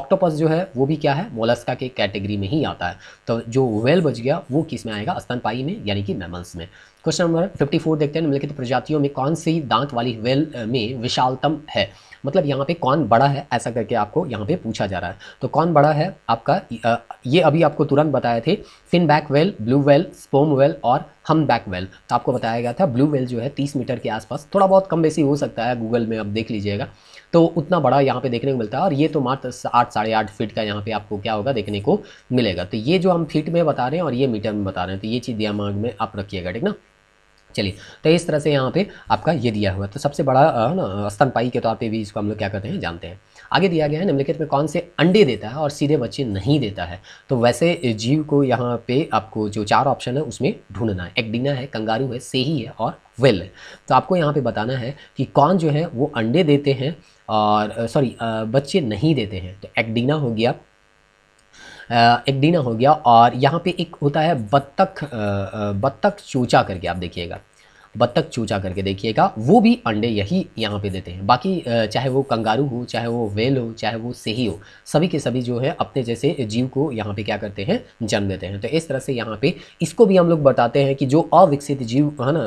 ऑक्टोपस जो है वो भी क्या है मोलास्का के कैटेगरी में ही आता है तो जो वेल बच गया वो किस में आएगा स्तनपाई में यानी कि मेमल्स में क्वेश्चन नंबर 54 देखते हैं निम्नलिखित प्रजातियों में कौन सी दांत वाली वेल uh, में विशालतम है मतलब यहाँ पे कौन बड़ा है ऐसा करके आपको यहाँ पे पूछा जा रहा है तो कौन बड़ा है आपका uh, ये अभी आपको तुरंत बताए थे fin back whale blue whale sperm whale और हम बैक वेल तो आपको बताया गया था ब्लू वेल जो है 30 मीटर के आसपास थोड़ा बहुत कम बेसी हो सकता है गूगल में आप देख लीजिएगा तो उतना बड़ा यहाँ पे देखने को मिलता है और ये तो मात्र आठ साढ़े आठ फीट का यहाँ पे आपको क्या होगा देखने को मिलेगा तो ये जो हम फीट में बता रहे हैं और ये मीटर में बता रहे हैं तो ये चीज़ दिमाग में आप रखिएगा ठीक ना चलिए तो इस तरह से यहाँ पे आपका ये दिया हुआ है तो सबसे बड़ा ना स्तनपाई के तौर पे भी इसको हम लोग क्या कहते हैं जानते हैं आगे दिया गया है निम्नलिखित में कौन से अंडे देता है और सीधे बच्चे नहीं देता है तो वैसे जीव को यहाँ पे आपको जो चार ऑप्शन है उसमें ढूंढना है एक्डिना है कंगारू है सेही है और वेल है तो आपको यहाँ पर बताना है कि कौन जो है वो अंडे देते हैं और सॉरी बच्चे नहीं देते हैं तो एक्डीना हो गया एक्डीना हो गया और यहाँ पे एक होता है बत्तख बत्तख चूचा करके आप देखिएगा बत्तख चूचा करके देखिएगा वो भी अंडे यही यहाँ पे देते हैं बाकी चाहे वो कंगारू हो चाहे वो वेल हो चाहे वो सेही हो सभी के सभी जो है अपने जैसे जीव को यहाँ पे क्या करते हैं जन्म देते हैं तो इस तरह से यहाँ पे इसको भी हम लोग बताते हैं कि जो अविकसित जीव है ना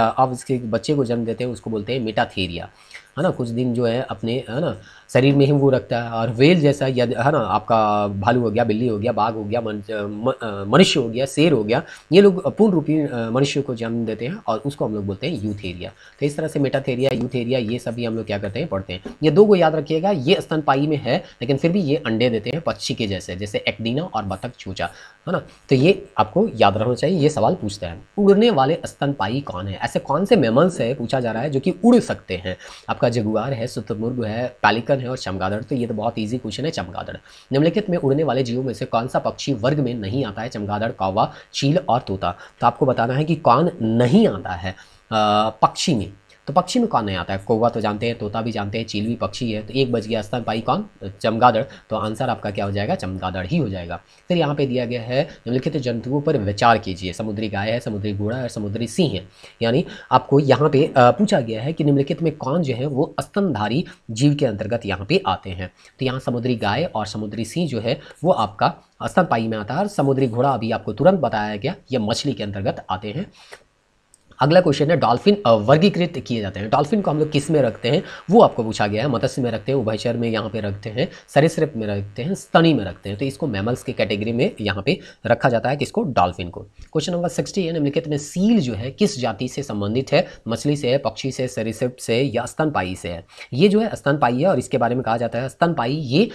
या अविकसित बच्चे को जन्म देते हैं उसको बोलते हैं मिटाथेरिया है ना कुछ दिन जो है अपने है ना शरीर में ही वो रखता है और वेल जैसा या है ना आपका भालू हो गया बिल्ली हो गया बाघ हो गया मनुष्य हो गया शेर हो गया ये लोग पूर्ण रूपी मनुष्य को जन्म देते हैं और उसको हम लोग बोलते हैं यूथ एरिया तो इस तरह से मेटाथेरिया यूथ एरिया ये सभी हम लोग क्या करते हैं पढ़ते हैं ये दो को याद रखिएगा ये स्तनपाई में है लेकिन फिर भी ये अंडे देते हैं पक्षी के जैसे जैसे एक्डीना और बतख चूचा है ना तो ये आपको याद रखना चाहिए ये सवाल पूछता है उड़ने वाले स्तनपाई कौन है ऐसे कौन से मेमल्स है पूछा जा रहा है जो कि उड़ सकते हैं आपका आपका जगुआर है शुतुर्मुर्ग है पैलिकन है और चमगादड़ तो ये तो बहुत ईजी क्वेश्चन है चमगादड़ निम्नलिखित में उड़ने वाले जीवों में से कौन सा पक्षी वर्ग में नहीं आता है चमगादड़ कौवा चील और तोता तो आपको बताना है कि कौन नहीं आता है पक्षी में तो पक्षी में कौन नहीं आता है कौवा तो जानते हैं तोता भी जानते हैं चील भी पक्षी है तो एक बज गया स्तनपाई कौन चमगादड़ तो आंसर आपका क्या हो जाएगा चमगादड़ ही हो जाएगा फिर यहाँ पे दिया गया है निम्नलिखित जंतुओं पर विचार कीजिए समुद्री गाय है समुद्री घोड़ा है समुद्री सिंह है यानी आपको यहाँ पे पूछा गया है कि निम्नलिखित में कौन जो है वो स्तनधारी जीव के अंतर्गत यहाँ पे आते हैं तो यहाँ समुद्री गाय और समुद्री सिंह जो है वो आपका स्तनपाई में आता है और समुद्री घोड़ा अभी आपको तुरंत बताया गया ये मछली के अंतर्गत आते हैं अगला क्वेश्चन है डॉल्फिन वर्गीकृत किए जाते हैं डॉल्फिन को हम लोग किस में रखते हैं वो आपको पूछा गया है मत्स्य में रखते हैं उभयचर में यहाँ पे रखते हैं सरिसप में रखते हैं स्तनी में रखते हैं तो इसको मैमल्स की कैटेगरी में यहाँ पे रखा जाता है किसको डॉल्फिन को क्वेश्चन नंबर सिक्सटी है निम्नलिखित में सील जो है किस जाति से संबंधित है मछली से है पक्षी से सरिसप से या स्तनपाई से है ये जो है स्तनपाई है और इसके बारे में कहा जाता है स्तनपाई ये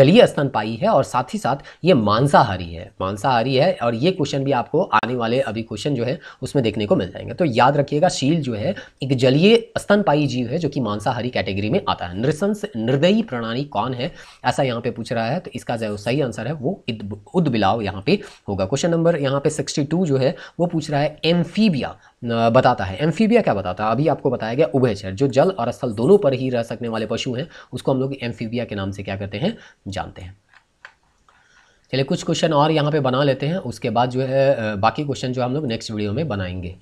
जलीय स्तनपाई है और साथ ही साथ ये मांसाहारी है मांसाहारी है और ये क्वेश्चन भी आपको आने वाले अभी क्वेश्चन जो है उसमें देखने को मिल जाएगा जाएंगे तो याद रखिएगा शील जो है एक जलीय स्तनपाई जीव है जो कि मांसाहारी कैटेगरी में आता है नृसंस निर्दयी प्रणाली कौन है ऐसा यहाँ पे पूछ रहा है तो इसका जो सही आंसर है वो उदबिलाव यहाँ पे होगा क्वेश्चन नंबर यहाँ पे सिक्सटी जो है वो पूछ रहा है एम्फीबिया बताता है एम्फीबिया क्या बताता है अभी आपको बताया गया उभयचर जो जल और स्थल दोनों पर ही रह सकने वाले पशु हैं उसको हम लोग एम्फीबिया के नाम से क्या करते हैं जानते हैं चलिए कुछ क्वेश्चन और यहाँ पे बना लेते हैं उसके बाद जो है बाकी क्वेश्चन जो हम लोग नेक्स्ट वीडियो में बनाएंगे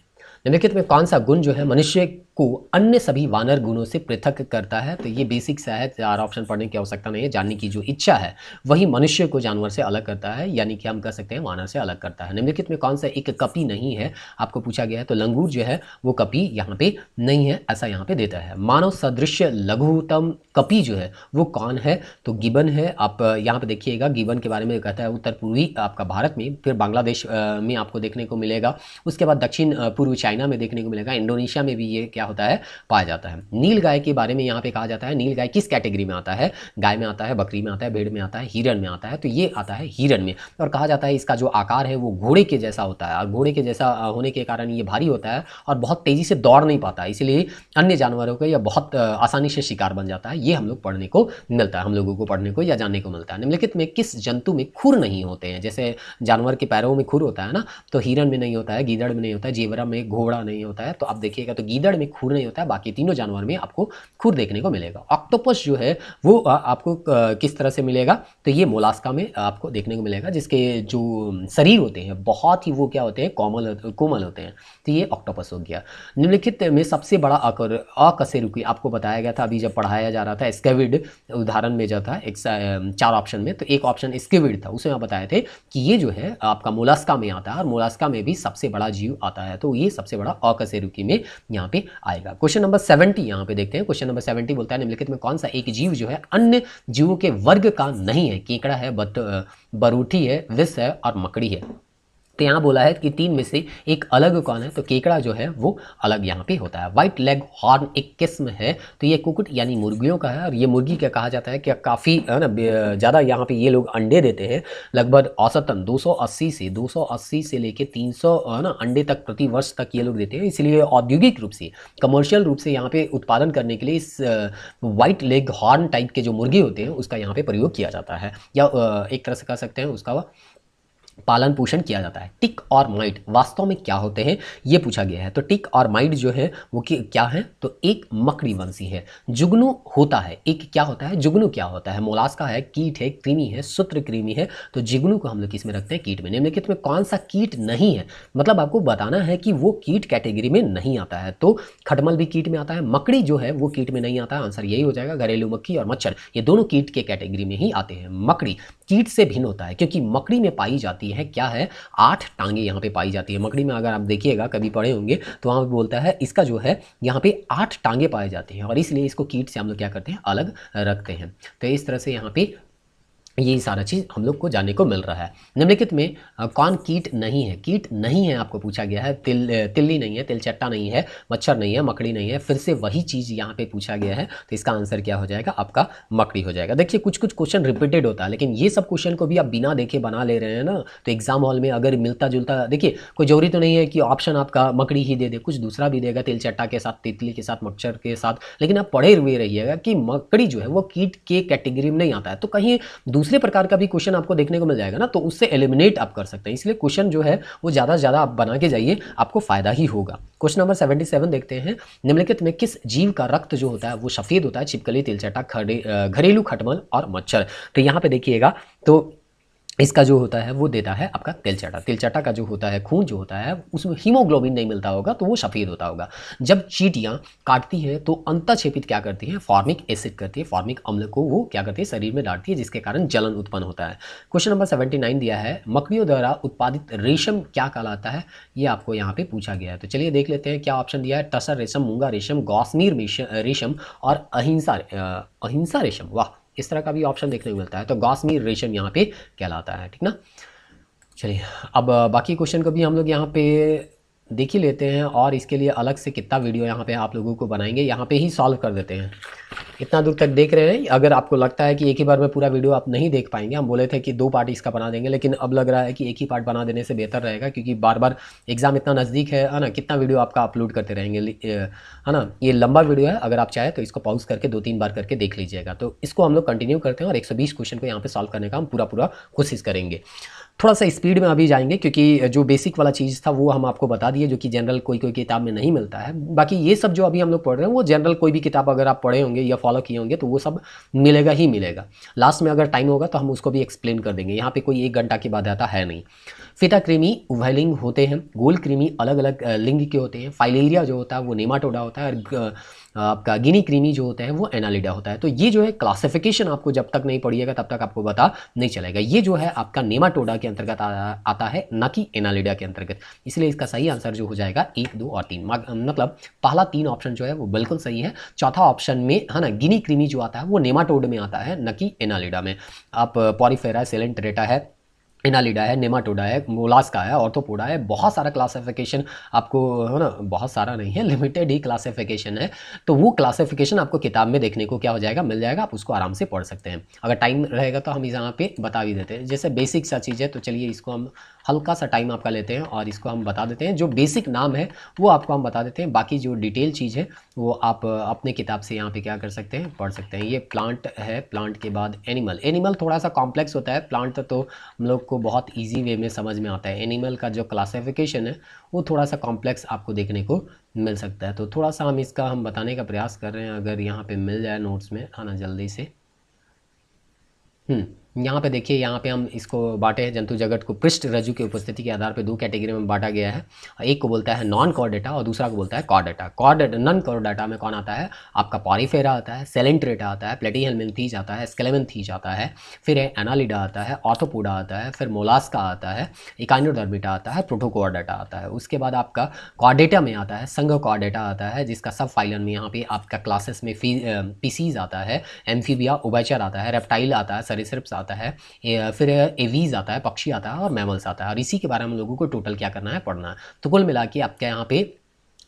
निम्नलिखित में कौन सा गुण जो है मनुष्य को अन्य सभी वानर गुणों से पृथक करता है तो ये बेसिक सा है चार ऑप्शन पढ़ने की आवश्यकता नहीं है जानने की जो इच्छा है वही मनुष्य को जानवर से अलग करता है यानी कि हम कह सकते हैं वानर से अलग करता है निम्नलिखित में कौन सा एक कपी नहीं है आपको पूछा गया है तो लंगूर जो है वो कपी यहाँ पे नहीं है ऐसा यहाँ पे देता है मानव सदृश्य लघुतम कपी जो है वो कौन है तो गिबन है आप यहाँ पे देखिएगा गिबन के बारे में कहता है उत्तर पूर्वी आपका भारत में फिर बांग्लादेश में आपको देखने को मिलेगा उसके बाद दक्षिण पूर्व चाइना में देखने को मिलेगा इंडोनेशिया में भी ये क्या क्या होता है पाया जाता है नील गाय के बारे में यहाँ पे कहा जाता है नील गाय किस कैटेगरी में आता है गाय में आता है बकरी में आता है भेड़ में आता है हिरन में आता है तो ये आता है हिरन में और कहा जाता है इसका जो आकार है वो घोड़े के जैसा होता है और घोड़े के जैसा होने के कारण ये भारी होता है और बहुत तेज़ी से दौड़ नहीं पाता इसीलिए अन्य जानवरों का यह बहुत आसानी से शिकार बन जाता है ये हम लोग पढ़ने को मिलता है हम लोगों को पढ़ने को या जानने को मिलता है निम्नलिखित में किस जंतु में खुर नहीं होते हैं जैसे जानवर के पैरों में खुर होता है ना तो हिरन में नहीं होता है गीदड़ में नहीं होता है जेवरा में घोड़ा नहीं होता है तो आप देखिएगा तो गीदड़ में खुर नहीं होता है बाकी तीनों जानवर में आपको खुर देखने को मिलेगा ऑक्टोपस जो है वो आपको किस तरह से मिलेगा तो ये मोलास्का में आपको देखने को मिलेगा जिसके जो शरीर होते हैं बहुत ही वो क्या होते हैं कोमल कोमल होते हैं तो ये ऑक्टोपस हो गया निम्नलिखित में सबसे बड़ा अकर अकसेरुकी आपको बताया गया था अभी जब पढ़ाया जा रहा था स्केविड उदाहरण में जो था एक चार ऑप्शन में तो एक ऑप्शन स्केविड था उसमें आप बताए थे कि ये जो है आपका मोलास्का में आता है और मोलास्का में भी सबसे बड़ा जीव आता है तो ये सबसे बड़ा अकसेरुकी में यहाँ पे आएगा क्वेश्चन नंबर सेवेंटी यहाँ पे देखते हैं क्वेश्चन नंबर सेवेंटी बोलता है निम्नलिखित में कौन सा एक जीव जो है अन्य जीवों के वर्ग का नहीं है केकड़ा है बरूठी है विष है और मकड़ी है तो यहाँ बोला है कि तीन में से एक अलग कौन है तो केकड़ा जो है वो अलग यहाँ पे होता है वाइट लेग हॉर्न एक किस्म है तो ये कुकुट यानी मुर्गियों का है और ये मुर्गी क्या कहा जाता है कि काफ़ी है ना ज़्यादा यहाँ पे ये लोग अंडे देते हैं लगभग औसतन 280 से 280 से लेके 300 है ना अंडे तक प्रति वर्ष तक ये लोग देते हैं इसलिए औद्योगिक रूप से कमर्शियल रूप से यहाँ पर उत्पादन करने के लिए इस वाइट लेग हॉर्न टाइप के जो मुर्गी होते हैं उसका यहाँ पर प्रयोग किया जाता है या एक तरह से कह सकते हैं उसका पालन पोषण किया जाता है टिक और माइट वास्तव में क्या होते हैं ये पूछा गया है तो टिक और माइट जो है वो क्या है तो एक मकड़ी वंशी है जुगनू होता है एक क्या होता है जुगनू क्या होता है मोलास्का है कीट है कृमि है सूत्र कृमि है तो जुगनू को हम लोग किस में रखते हैं कीट में निम्नलिखित में कौन सा कीट नहीं है मतलब आपको बताना है कि वो कीट कैटेगरी में नहीं आता है तो खटमल भी कीट में आता है मकड़ी जो है वो कीट में नहीं आता है आंसर यही हो जाएगा घरेलू मक्खी और मच्छर ये दोनों कीट के कैटेगरी में ही आते हैं मकड़ी कीट से भिन्न होता है क्योंकि मकड़ी में पाई जाती जाती है क्या है आठ टांगे यहाँ पे पाई जाती है मकड़ी में अगर आप देखिएगा कभी पढ़े होंगे तो वहाँ पे बोलता है इसका जो है यहाँ पे आठ टांगे पाए जाते हैं और इसलिए इसको कीट से हम लोग क्या करते हैं अलग रखते हैं तो इस तरह से यहाँ पे यही सारा चीज़ हम लोग को जानने को मिल रहा है निम्नलिखित में कौन कीट नहीं है कीट नहीं है आपको पूछा गया है तिल तिल्ली नहीं है तिलचट्टा नहीं है मच्छर नहीं है मकड़ी नहीं है फिर से वही चीज़ यहाँ पे पूछा गया है तो इसका आंसर क्या हो जाएगा आपका मकड़ी हो जाएगा देखिए कुछ कुछ क्वेश्चन रिपीटेड होता है लेकिन ये सब क्वेश्चन को भी आप बिना देखे बना ले रहे हैं ना तो एग्जाम हॉल में अगर मिलता जुलता देखिए कोई जरूरी तो नहीं है कि ऑप्शन आपका मकड़ी ही दे दे कुछ दूसरा भी देगा तिलचट्टा के साथ तितली के साथ मच्छर के साथ लेकिन आप पढ़े हुए रहिएगा कि मकड़ी जो है वो कीट के कैटेगरी में नहीं आता है तो कहीं दूसरे प्रकार का भी क्वेश्चन आपको देखने को मिल जाएगा ना तो उससे एलिमिनेट आप कर सकते हैं इसलिए क्वेश्चन जो है वो ज़्यादा से ज़्यादा आप बना के जाइए आपको फ़ायदा ही होगा क्वेश्चन नंबर सेवेंटी सेवन देखते हैं निम्नलिखित में किस जीव का रक्त जो होता है वो सफ़ेद होता है छिपकली तिलचटा घरेलू खटमल और मच्छर तो यहाँ पर देखिएगा तो इसका जो होता है वो देता है आपका तिलचटा तिलचटा का जो होता है खून जो होता है उसमें हीमोग्लोबिन नहीं मिलता होगा तो वो सफ़ेद होता होगा जब चीटियाँ काटती हैं तो अंतक्षेपित क्या करती हैं फॉर्मिक एसिड करती है फॉर्मिक अम्ल को वो क्या करती है शरीर में डालती है जिसके कारण जलन उत्पन्न होता है क्वेश्चन नंबर सेवेंटी नाइन दिया है मकड़ियों द्वारा उत्पादित रेशम क्या कहलाता है ये आपको यहाँ पर पूछा गया है तो चलिए देख लेते हैं क्या ऑप्शन दिया है टसर रेशम मूंगा रेशम गौसनीर रेशम और अहिंसा अहिंसा रेशम वाह इस तरह का भी ऑप्शन देखने को मिलता है तो गॉसमी रेशम यहाँ पे कहलाता है ठीक ना चलिए अब बाकी क्वेश्चन को भी हम लोग यहाँ पे देख ही लेते हैं और इसके लिए अलग से कितना वीडियो यहाँ पे आप लोगों को बनाएंगे यहाँ पे ही सॉल्व कर देते हैं इतना दूर तक देख रहे हैं अगर आपको लगता है कि एक ही बार में पूरा वीडियो आप नहीं देख पाएंगे हम बोले थे कि दो पार्ट इसका बना देंगे लेकिन अब लग रहा है कि एक ही पार्ट बना देने से बेहतर रहेगा क्योंकि बार बार एग्जाम इतना नज़दीक है है ना कितना वीडियो आपका अपलोड करते रहेंगे है ना ये लंबा वीडियो है अगर आप चाहे तो इसको पॉज करके दो तीन बार करके देख लीजिएगा तो इसको हम लोग कंटिन्यू करते हैं और एक क्वेश्चन को यहाँ पर सॉल्व करने का हम पूरा पूरा कोशिश करेंगे थोड़ा सा स्पीड में अभी जाएंगे क्योंकि जो बेसिक वाला चीज़ था वो हम आपको बता दिए जो कि जनरल कोई कोई किताब में नहीं मिलता है बाकी ये सब जो अभी हम लोग पढ़ रहे हैं वो जनरल कोई भी किताब अगर आप पढ़े होंगे या फॉलो किए होंगे तो वो सब मिलेगा ही मिलेगा लास्ट में अगर टाइम होगा तो हम उसको भी एक्सप्लेन कर देंगे यहाँ पर कोई एक घंटा की आता है नहीं फिता क्रीमी उभयलिंग होते हैं गोल क्रीमी अलग अलग लिंग के होते हैं फाइलेरिया जो होता है वो नेमाटोडा होता है और आपका गिनी क्रीमी जो होता है वो एनालिडा होता है तो ये जो है क्लासिफिकेशन आपको जब तक नहीं पढ़िएगा तब तक आपको पता नहीं चलेगा ये जो है आपका नेमाटोडा के अंतर्गत आता है न कि एनालिडा के अंतर्गत इसलिए इसका सही आंसर जो हो जाएगा एक दो और तीन मतलब पहला तीन ऑप्शन जो है वो बिल्कुल सही है चौथा ऑप्शन में है ना गिनी क्रीमी जो आता है वो नेमाटोड में आता है न कि एनालिडा में आप पॉरीफेरा सेलेंटरेटा है इनालिडा है नेमाटोडा है मोलास्का है ऑर्थोपोडा है बहुत सारा क्लासिफिकेशन आपको है ना बहुत सारा नहीं है लिमिटेड ही क्लासिफिकेशन है तो वो क्लासिफिकेशन आपको किताब में देखने को क्या हो जाएगा मिल जाएगा आप उसको आराम से पढ़ सकते हैं अगर टाइम रहेगा तो हम यहाँ पे बता भी देते हैं जैसे बेसिक सा चीज़ है तो चलिए इसको हम हल्का सा टाइम आपका लेते हैं और इसको हम बता देते हैं जो बेसिक नाम है वो आपको हम बता देते हैं बाकी जो डिटेल चीज़ है वो आप अपने किताब से यहाँ पे क्या कर सकते हैं पढ़ सकते हैं ये प्लांट है प्लांट के बाद एनिमल एनिमल थोड़ा सा कॉम्प्लेक्स होता है प्लांट तो हम लोग को बहुत ईजी वे में समझ में आता है एनिमल का जो क्लासिफिकेशन है वो थोड़ा सा कॉम्प्लेक्स आपको देखने को मिल सकता है तो थोड़ा सा हम इसका हम बताने का प्रयास कर रहे हैं अगर यहाँ पर मिल जाए नोट्स में आना जल्दी से हम्म यहाँ पे देखिए यहाँ पे हम इसको बांटे हैं जंतु जगत को पृष्ठ रजू की उपस्थिति के आधार पे दो कैटेगरी में बांटा गया है एक को बोलता है नॉन कॉर्डेटा और दूसरा को बोलता है कॉर कॉर्डेट नॉन कॉर्डेटा में कौन आता है आपका पॉरीफेरा आता है सेलेंट्रेटा आता है प्लेटीहेलमेंथीज आता है स्केलेमेंथीज आता है फिर एनालिडा आता है ऑर्थोपोडा आता है फिर मोलास्का आता है इकाइनोडर्मिटा आता है प्रोटोकॉर्डेटा आता है उसके बाद आपका कॉर्डेटा में आता है संघ कॉर्डेटा आता है जिसका सब फाइलन में यहाँ पे आपका क्लासेस में फी पीसीज आता है एम्फीबिया उबैचर आता है रेप्टाइल आता है सरिसर्प्स आता है फिर एवीज आता है पक्षी आता है और मैमल्स आता है और इसी के बारे में लोगों को टोटल क्या करना है पढ़ना है तो कुल मिला के आपके यहाँ पे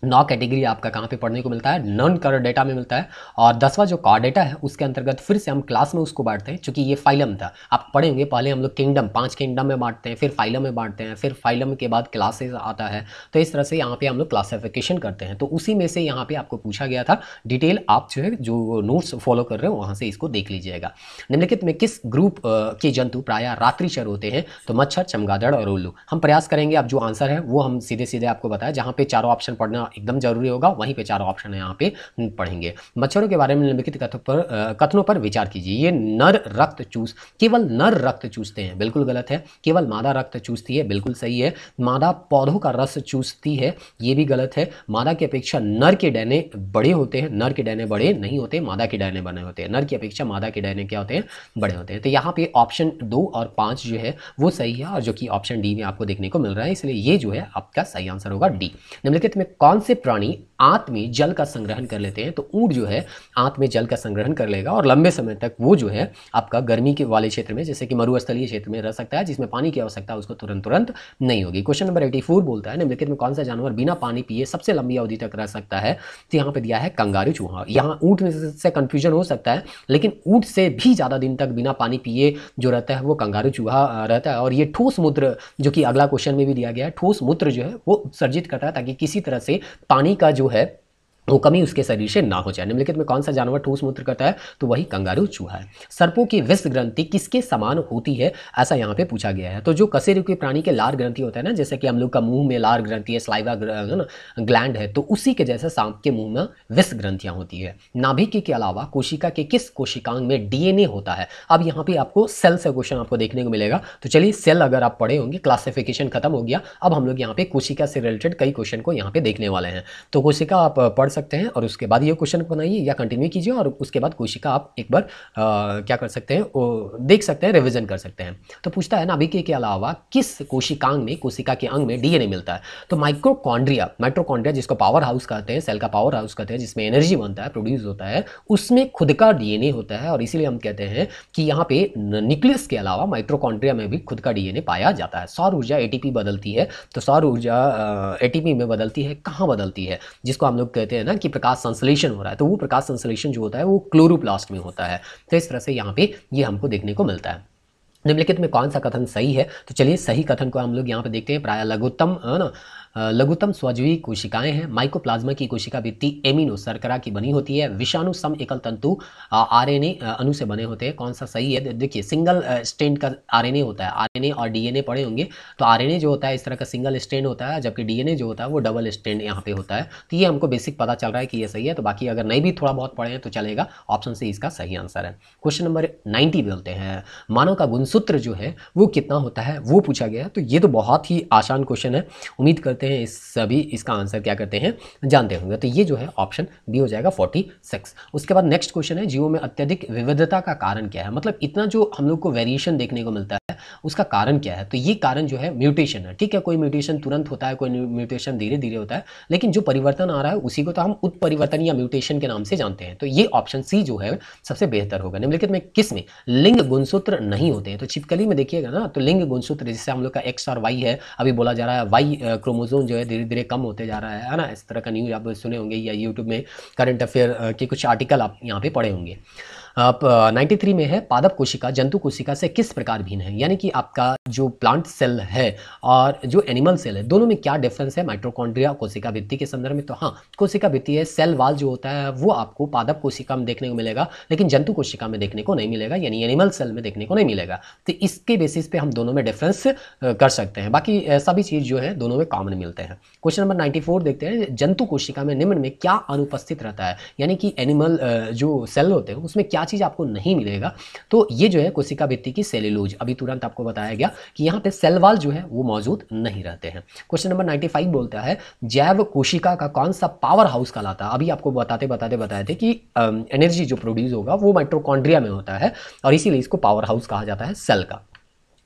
नौ कैटेगरी आपका कहाँ पे पढ़ने को मिलता है नॉन कर डेटा में मिलता है और दसवां जो कार डेटा है उसके अंतर्गत फिर से हम क्लास में उसको बांटते हैं क्योंकि ये फाइलम था आप पढ़ेंगे पहले हम लोग किंगडम पांच किंगडम में बांटते हैं फिर फाइलम में बांटते हैं फिर फाइलम के बाद क्लासेस आता है तो इस तरह से यहाँ पे हम लोग क्लासिफिकेशन करते हैं तो उसी में से यहाँ पर आपको पूछा गया था डिटेल आप जो है जो नोट्स फॉलो कर रहे हो वहाँ से इसको देख लीजिएगा निम्नलिखित में किस ग्रुप के जंतु रात्रि रात्रिचर होते हैं तो मच्छर चमगादड़ और उल्लू हम प्रयास करेंगे आप जो आंसर है वो हम सीधे सीधे आपको बताएं जहाँ पे चारों ऑप्शन पढ़ना एकदम जरूरी होगा वहीं पे चार ऑप्शन है यहाँ पे पढ़ेंगे मच्छरों के बारे में निम्नलिखित कथों पर कथनों पर विचार कीजिए ये नर रक्त चूस केवल नर रक्त चूसते हैं बिल्कुल गलत है केवल मादा रक्त चूसती है बिल्कुल सही है मादा पौधों का रस चूसती है ये भी गलत है मादा की अपेक्षा नर के डैने बड़े होते हैं नर के डैने बड़े नहीं होते मादा के डैने बने होते हैं नर की अपेक्षा मादा के डैने क्या होते हैं बड़े होते हैं तो यहाँ पे ऑप्शन दो और पाँच जो है वो सही है और जो कि ऑप्शन डी में आपको देखने को मिल रहा है इसलिए ये जो है आपका सही आंसर होगा डी निम्नलिखित में कौन से प्राणी आंत में जल का संग्रहण कर लेते हैं तो ऊंट जो है आंत में जल का संग्रहण कर लेगा और लंबे समय तक वो जो है आपका गर्मी के वाले क्षेत्र में जैसे कि मरुस्थलीय क्षेत्र में रह सकता है जिसमें पानी की आवश्यकता उसको तुरंत तुरंत नहीं होगी क्वेश्चन नंबर एटी फोर बोलता है निम्नलिखित में कौन सा जानवर बिना पानी पिए सबसे लंबी अवधि तक रह सकता है तो यहाँ पर दिया है कंगारू चूहा यहाँ ऊँट से कन्फ्यूजन हो सकता है लेकिन ऊँट से भी ज़्यादा दिन तक बिना पानी पिए जो रहता है वो कंगारू चूहा रहता है और ये ठोस मूत्र जो कि अगला क्वेश्चन में भी दिया गया है ठोस मूत्र जो है वो उत्सर्जित करता है ताकि किसी तरह से पानी का जो है mujer वो तो कमी उसके शरीर से ना हो जाए निम्नलिखित में कौन सा जानवर ठोस मूत्र करता है तो वही कंगारू चूहा है सर्पों की विष ग्रंथि किसके समान होती है ऐसा यहाँ पे पूछा गया है तो जो कसेर के प्राणी के लार ग्रंथि होता है ना जैसे कि हम लोग का मुंह में लार ग्रंथि है स्लाइवा ना ग्लैंड है तो उसी के जैसे सांप के मुंह में विष ग्रंथियाँ होती है नाभिके के अलावा कोशिका के किस कोशिकांग में डीएनए होता है अब यहाँ पे आपको सेल से क्वेश्चन आपको देखने को मिलेगा तो चलिए सेल अगर आप पढ़े होंगे क्लासिफिकेशन खत्म हो गया अब हम लोग यहाँ पे कोशिका से रिलेटेड कई क्वेश्चन को यहाँ पे देखने वाले हैं तो कोशिका आप पढ़ सकते हैं और उसके बाद ये क्वेश्चन बनाइए या कंटिन्यू कीजिए और उसके बाद कोशिका आप एक बार आ, क्या कर सकते हैं वो देख सकते हैं रिविजन कर सकते हैं तो पूछता है ना अभी के अलावा किस कोशिकांग में कोशिका के अंग में डीएनए मिलता है तो माइक्रोकॉन्ड्रिया माइक्रोकॉन्ड्रिया जिसको पावर हाउस कहते हैं सेल का पावर हाउस कहते हैं जिसमें एनर्जी बनता है प्रोड्यूस होता है उसमें खुद का डीएनए होता है और इसीलिए हम कहते हैं कि यहाँ पे न्यूक्लियस के अलावा माइक्रोकॉन्ड्रिया में भी खुद का डीएनए पाया जाता है सौर ऊर्जा एटीपी बदलती है तो सौर ऊर्जा एटीपी में बदलती है कहाँ बदलती है जिसको हम लोग कहते हैं हैं ना कि प्रकाश संश्लेषण हो रहा है तो वो प्रकाश संश्लेषण जो होता है वो क्लोरोप्लास्ट में होता है तो इस तरह से यहाँ पे ये हमको देखने को मिलता है निम्नलिखित में कौन सा कथन सही है तो चलिए सही कथन को हम लोग यहाँ पे देखते हैं प्राय लघुत्तम है ना लघुतम स्वजीवी कोशिकाएं हैं माइकोप्लाज्मा की कोशिका भित्ति एमिनो सरकरा की बनी होती है विषाणु सम एकल तंतु आरएनए अनु से बने होते हैं कौन सा सही है देखिए सिंगल स्टैंड का आरएनए होता है आरएनए और डीएनए पढ़े होंगे तो आरएनए जो होता है इस तरह का सिंगल स्टैंड होता है जबकि डी जो होता है वो डबल स्टैंड यहाँ पे होता है तो ये हमको बेसिक पता चल रहा है कि ये सही है तो बाकी अगर नहीं भी थोड़ा बहुत पढ़े हैं तो चलेगा ऑप्शन से इसका सही आंसर है क्वेश्चन नंबर नाइन्टी बोलते हैं मानव का गुणसूत्र जो है वो कितना होता है वो पूछा गया तो ये तो बहुत ही आसान क्वेश्चन है उम्मीद करते करते हैं इस सभी इसका आंसर क्या करते हैं जानते होंगे तो ये जो है ऑप्शन बी हो जाएगा फोर्टी सिक्स उसके बाद नेक्स्ट क्वेश्चन है जीवों में अत्यधिक विविधता का कारण क्या है मतलब इतना जो हम लोग को वेरिएशन देखने को मिलता है उसका कारण क्या है तो ये कारण जो है म्यूटेशन है ठीक है कोई म्यूटेशन तुरंत होता है कोई म्यूटेशन धीरे धीरे होता है लेकिन जो परिवर्तन आ रहा है उसी को तो हम उत्परिवर्तन या म्यूटेशन के नाम से जानते हैं तो ये ऑप्शन सी जो है सबसे बेहतर होगा निम्नलिखित में किस में लिंग गुणसूत्र नहीं होते हैं तो छिपकली में देखिएगा ना तो लिंग गुणसूत्र जिससे हम लोग का एक्स और वाई है अभी बोला जा रहा है वाई क्रोमोजोम जोन जो है धीरे धीरे कम होते जा रहा है है ना इस तरह का न्यूज़ आप सुने होंगे या यूट्यूब में करंट अफेयर के कुछ आर्टिकल आप यहाँ पर पढ़े होंगे नाइन्टी थ्री में है पादप कोशिका जंतु कोशिका से किस प्रकार भिन्न है यानी कि आपका जो प्लांट सेल है और जो एनिमल सेल है दोनों में क्या डिफरेंस है माइट्रोकॉन्ड्रिया कोशिका भित्ति के संदर्भ में तो हाँ कोशिका भित्ति है सेल वाल जो होता है वो आपको पादप कोशिका में देखने को मिलेगा लेकिन जंतु कोशिका में देखने को नहीं मिलेगा यानी एनिमल सेल में देखने को नहीं मिलेगा तो इसके बेसिस पे हम दोनों में डिफरेंस कर सकते हैं बाकी सभी चीज़ जो है दोनों में कॉमन मिलते हैं क्वेश्चन नंबर नाइन्टी देखते हैं जंतु कोशिका में निम्न में क्या अनुपस्थित रहता है यानी कि एनिमल जो सेल होते हैं उसमें क्या क्या चीज़ आपको नहीं मिलेगा तो ये जो है कोशिका भित्ति की सेलुलोज अभी तुरंत आपको बताया गया कि यहाँ पे सेलवाल जो है वो मौजूद नहीं रहते हैं क्वेश्चन नंबर 95 बोलता है जैव कोशिका का कौन सा पावर हाउस कहलाता है अभी आपको बताते बताते बताए थे कि एनर्जी जो प्रोड्यूस होगा वो माइट्रोकॉन्ड्रिया में होता है और इसीलिए इसको पावर हाउस कहा जाता है सेल का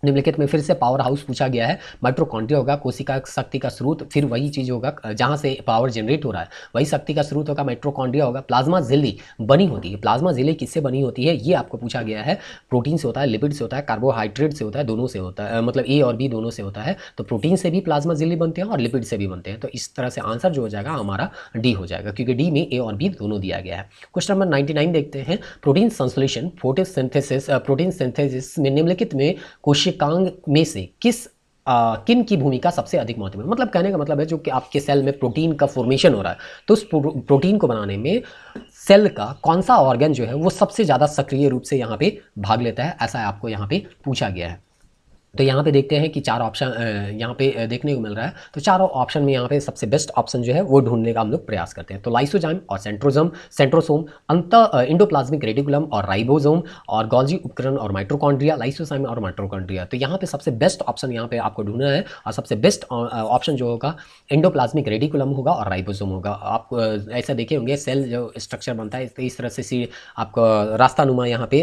निम्नलिखित में फिर से पावर हाउस पूछा गया है माइट्रोकॉन्ड्रिया होगा कोशिका शक्ति का स्रोत फिर वही चीज़ होगा जहाँ से पावर जनरेट हो रहा है वही शक्ति का स्रोत होगा माइट्रोकॉन्ड्रिया होगा प्लाज्मा झिल्ली बनी होती है प्लाज्मा झिल्ली किससे बनी होती है ये आपको पूछा गया है प्रोटीन से होता है लिपिड से होता है कार्बोहाइड्रेट से होता है दोनों से होता है मतलब ए और बी दोनों से होता है तो प्रोटीन से भी प्लाज्मा झिल्ली बनते हैं और लिपिड से भी बनते हैं तो इस तरह से आंसर जो हो जाएगा हमारा डी हो जाएगा क्योंकि डी में ए और बी दोनों दिया गया है क्वेश्चन नंबर नाइन्टी देखते हैं प्रोटीन संश्लेषण फोटो प्रोटीन सिंथेसिस में निम्नलिखित में क्वेश्चन कोशिकांग में से किस आ, किन की भूमिका सबसे अधिक महत्वपूर्ण मतलब कहने का मतलब है जो कि आपके सेल में प्रोटीन का फॉर्मेशन हो रहा है तो उस प्रोटीन को बनाने में सेल का कौन सा ऑर्गन जो है वो सबसे ज़्यादा सक्रिय रूप से यहाँ पे भाग लेता है ऐसा आपको यहाँ पे पूछा गया है तो यहाँ पे देखते हैं कि चार ऑप्शन यहाँ पे देखने को मिल रहा है तो चारों ऑप्शन में यहाँ पे सबसे बेस्ट ऑप्शन जो है वो ढूंढने का हम लोग प्रयास करते हैं तो लाइसोजाइम और centrosome centrosome and endoplasmic reticulum और राइबोजोम और गॉल्जी उपकरण और माइट्रोकॉन्ड्रिया लाइसोजाइम और माइट्रोकॉन्ड्रिया तो यहाँ पे सबसे बेस्ट ऑप्शन यहाँ पे आपको ढूंढना है और सबसे बेस्ट ऑप्शन जो होगा इंडोप्लाज्मिक रेडिकुलम होगा और राइबोजोम होगा आप ऐसा देखे होंगे सेल जो स्ट्रक्चर बनता है इस तरह से आपको रास्ता नुमा यहाँ पे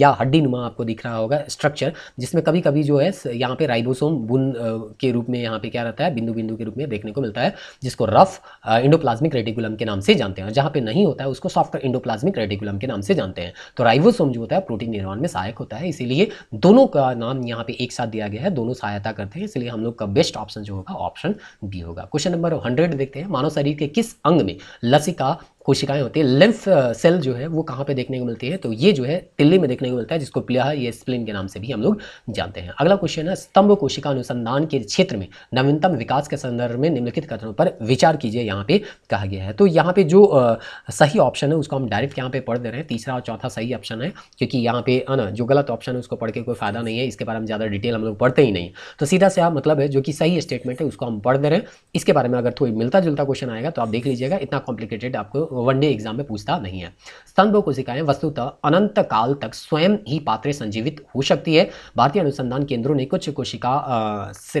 या हड्डी नुमा आपको दिख रहा होगा स्ट्रक्चर जिसमें कभी कभी भी जो है यहाँ पे राइबोसोम बुन के रूप में यहाँ पे क्या रहता है बिंदु बिंदु के रूप में देखने को मिलता है जिसको रफ इंडोप्लाज्मिक रेटिकुलम के नाम से जानते हैं जहाँ पे नहीं होता है उसको सॉफ्ट इंडोप्लाज्मिक रेटिकुलम के नाम से जानते हैं तो राइबोसोम जो होता है प्रोटीन निर्माण में सहायक होता है इसीलिए दोनों का नाम यहाँ पे एक साथ दिया गया है दोनों सहायता करते हैं इसलिए हम लोग का बेस्ट ऑप्शन जो होगा ऑप्शन बी होगा क्वेश्चन नंबर हंड्रेड देखते हैं मानव शरीर के किस अंग में लसिका कोशिकाएं होती है लिम्फ सेल जो है वो कहाँ पे देखने को मिलती है तो ये जो है तिल्ली में देखने को मिलता है जिसको प्लिया ये स्प्लिन के नाम से भी हम लोग जानते हैं अगला क्वेश्चन है स्तंभ कोशिका अनुसंधान के क्षेत्र में नवीनतम विकास के संदर्भ में निम्नलिखित कथनों पर विचार कीजिए यहाँ पे कहा गया है तो यहाँ पे जो आ, uh, सही ऑप्शन है उसको हम डायरेक्ट यहाँ पे पढ़ दे रहे हैं तीसरा और चौथा सही ऑप्शन है क्योंकि यहाँ पे है ना जो गलत ऑप्शन है उसको पढ़ के कोई फायदा नहीं है इसके बारे में ज़्यादा डिटेल हम लोग पढ़ते ही नहीं तो सीधा से मतलब है जो कि सही स्टेटमेंट है उसको हम पढ़ दे रहे हैं इसके बारे में अगर थोड़ी मिलता जुलता क्वेश्चन आएगा तो आप देख लीजिएगा इतना कॉम्प्लिकेटेड आपको वनडे एग्जाम में पूछता नहीं है स्तंभ कोशिकाएं वस्तुतः अनंत काल तक स्वयं ही पात्र संजीवित हो सकती है भारतीय अनुसंधान केंद्रों ने कुछ कोशिका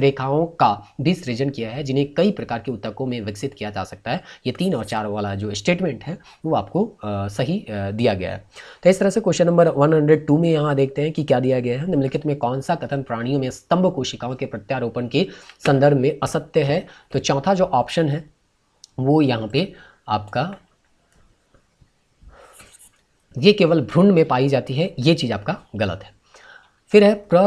रेखाओं का भी सृजन किया है जिन्हें कई प्रकार के उत्तकों में विकसित किया जा सकता है ये तीन और चार वाला जो स्टेटमेंट है वो आपको आ, सही आ, दिया गया है तो इस तरह से क्वेश्चन नंबर वन में यहाँ देखते हैं कि क्या दिया गया है निम्नलिखित में कौन सा कथन प्राणियों में स्तंभ कोशिकाओं के प्रत्यारोपण के संदर्भ में असत्य है तो चौथा जो ऑप्शन है वो यहाँ पे आपका ये केवल भ्रूण में पाई जाती है ये चीज़ आपका गलत है फिर है प्र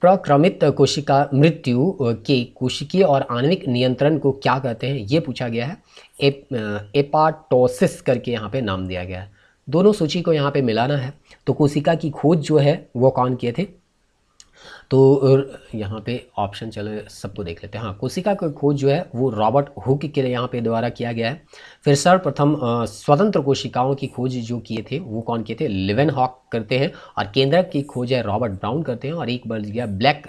प्रक्रमित कोशिका मृत्यु के कोशिकीय और आणविक नियंत्रण को क्या कहते हैं ये पूछा गया है ए, एपाटोसिस करके यहाँ पे नाम दिया गया है दोनों सूची को यहाँ पे मिलाना है तो कोशिका की खोज जो है वो कौन किए थे तो यहाँ पे ऑप्शन चलो सबको देख लेते हैं हाँ कोशिका की खोज जो है वो रॉबर्ट हुक के यहाँ पे द्वारा किया गया है फिर सर्वप्रथम स्वतंत्र कोशिकाओं की खोज जो किए थे वो कौन किए थे लिवेन हॉक करते हैं और केंद्र की खोज है रॉबर्ट ब्राउन करते हैं और एक बार गया ब्लैक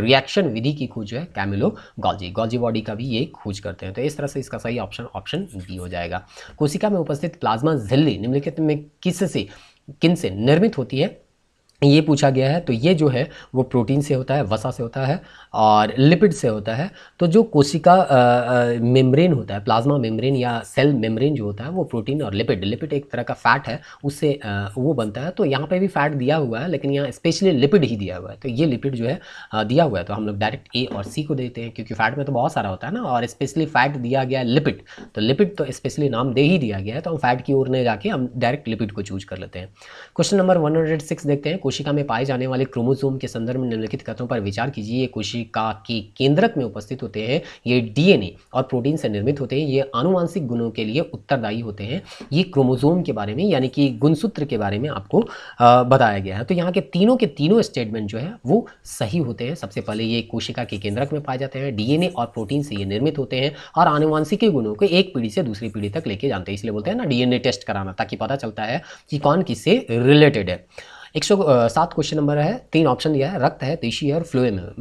रिएक्शन विधि की खोज है कैमिलो गॉल्जी गॉल्जी बॉडी का भी ये खोज करते हैं तो इस तरह से इसका सही ऑप्शन ऑप्शन बी हो जाएगा कोशिका में उपस्थित प्लाज्मा झिल्ली निम्नलिखित में किस से किन से निर्मित होती है ये पूछा गया है तो ये जो है वो प्रोटीन से होता है वसा से होता है और लिपिड से होता है तो जो कोशिका मेम्ब्रेन होता है प्लाज्मा मेम्ब्रेन या सेल मेम्ब्रेन जो होता है वो प्रोटीन और लिपिड लिपिड एक तरह का फैट है उससे वो बनता है तो यहाँ पे भी फैट दिया हुआ है लेकिन यहाँ स्पेशली लिपिड ही दिया हुआ है तो ये लिपिड जो है दिया हुआ है तो हम लोग डायरेक्ट ए और सी को देते हैं क्योंकि फैट में तो बहुत सारा होता है ना और स्पेशली फैट दिया गया है लिपिड तो लिपिड तो स्पेशली नाम दे ही दिया गया है तो हम फैट की ओर नहीं जाके हम डायरेक्ट लिपिड को चूज कर लेते हैं क्वेश्चन नंबर वन देखते हैं कोशिका में पाए जाने वाले क्रोमोजोम के संदर्भ में निम्नलिखित कथों पर विचार कीजिए कोशिका कोशिका के केंद्रक में उपस्थित होते हैं ये डीएनए और प्रोटीन से निर्मित होते हैं ये आनुवांशिक गुणों के लिए उत्तरदायी होते हैं ये क्रोमोजोम के बारे में यानी कि गुणसूत्र के बारे में आपको बताया गया है तो यहाँ के तीनों के तीनों स्टेटमेंट जो है वो सही होते हैं सबसे पहले ये कोशिका के केंद्रक में पाए जाते हैं डीएनए और प्रोटीन से ये निर्मित होते हैं और आनुवांशिक गुणों को एक पीढ़ी से दूसरी पीढ़ी तक लेके जानते हैं इसलिए बोलते हैं ना डीएनए टेस्ट कराना ताकि पता चलता है कि कौन किससे रिलेटेड है एक सौ सात क्वेश्चन नंबर है तीन ऑप्शन दिया है रक्त है पेशी है और फ्लोएम है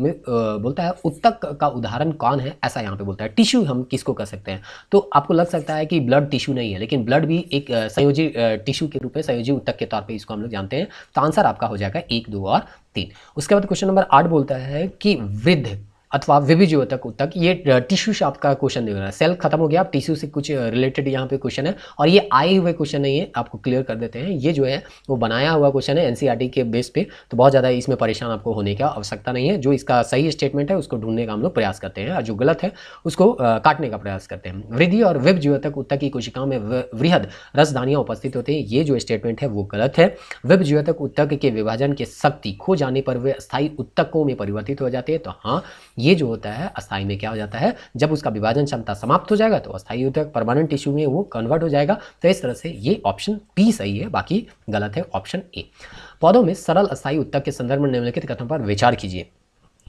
बोलता है उत्तक का उदाहरण कौन है ऐसा यहाँ पे बोलता है टिश्यू हम किसको कह सकते हैं तो आपको लग सकता है कि ब्लड टिश्यू नहीं है लेकिन ब्लड भी एक संयोजी टिश्यू के रूप में संयोजी उत्तक के तौर पर इसको हम लोग जानते हैं तो आंसर आपका हो जाएगा एक दो और तीन उसके बाद क्वेश्चन नंबर आठ बोलता है कि वृद्ध अथवा विभिजीव तक तक ये टिश्यू से आपका क्वेश्चन है सेल खत्म हो गया आप टिश्यू से कुछ रिलेटेड यहाँ पे क्वेश्चन है और ये आए हुए क्वेश्चन नहीं है आपको क्लियर कर देते हैं ये जो है वो बनाया हुआ क्वेश्चन है एनसीईआरटी के बेस पे तो बहुत ज़्यादा इसमें परेशान आपको होने की आवश्यकता नहीं है जो इसका सही स्टेटमेंट है उसको ढूंढने का हम लोग प्रयास करते हैं और जो गलत है उसको काटने का प्रयास करते हैं वृद्धि और विभ ज्योतक उत्तक की कोशिकाओं में वृहद रसदानियाँ उपस्थित होती हैं ये जो स्टेटमेंट है वो गलत है विभ ज्योतक उत्तक के विभाजन की शक्ति खो जाने पर वे स्थायी उत्तकों में परिवर्तित हो जाते हैं तो हाँ ये जो होता है अस्थाई में क्या हो जाता है जब उसका विभाजन क्षमता समाप्त हो जाएगा तो अस्थाई ऊतक परमानेंट टिश्यू में वो कन्वर्ट हो जाएगा तो इस तरह से ये ऑप्शन पी सही है बाकी गलत है ऑप्शन ए पौधों में सरल अस्थायी उत्तक के संदर्भ में निम्नलिखित कथन पर विचार कीजिए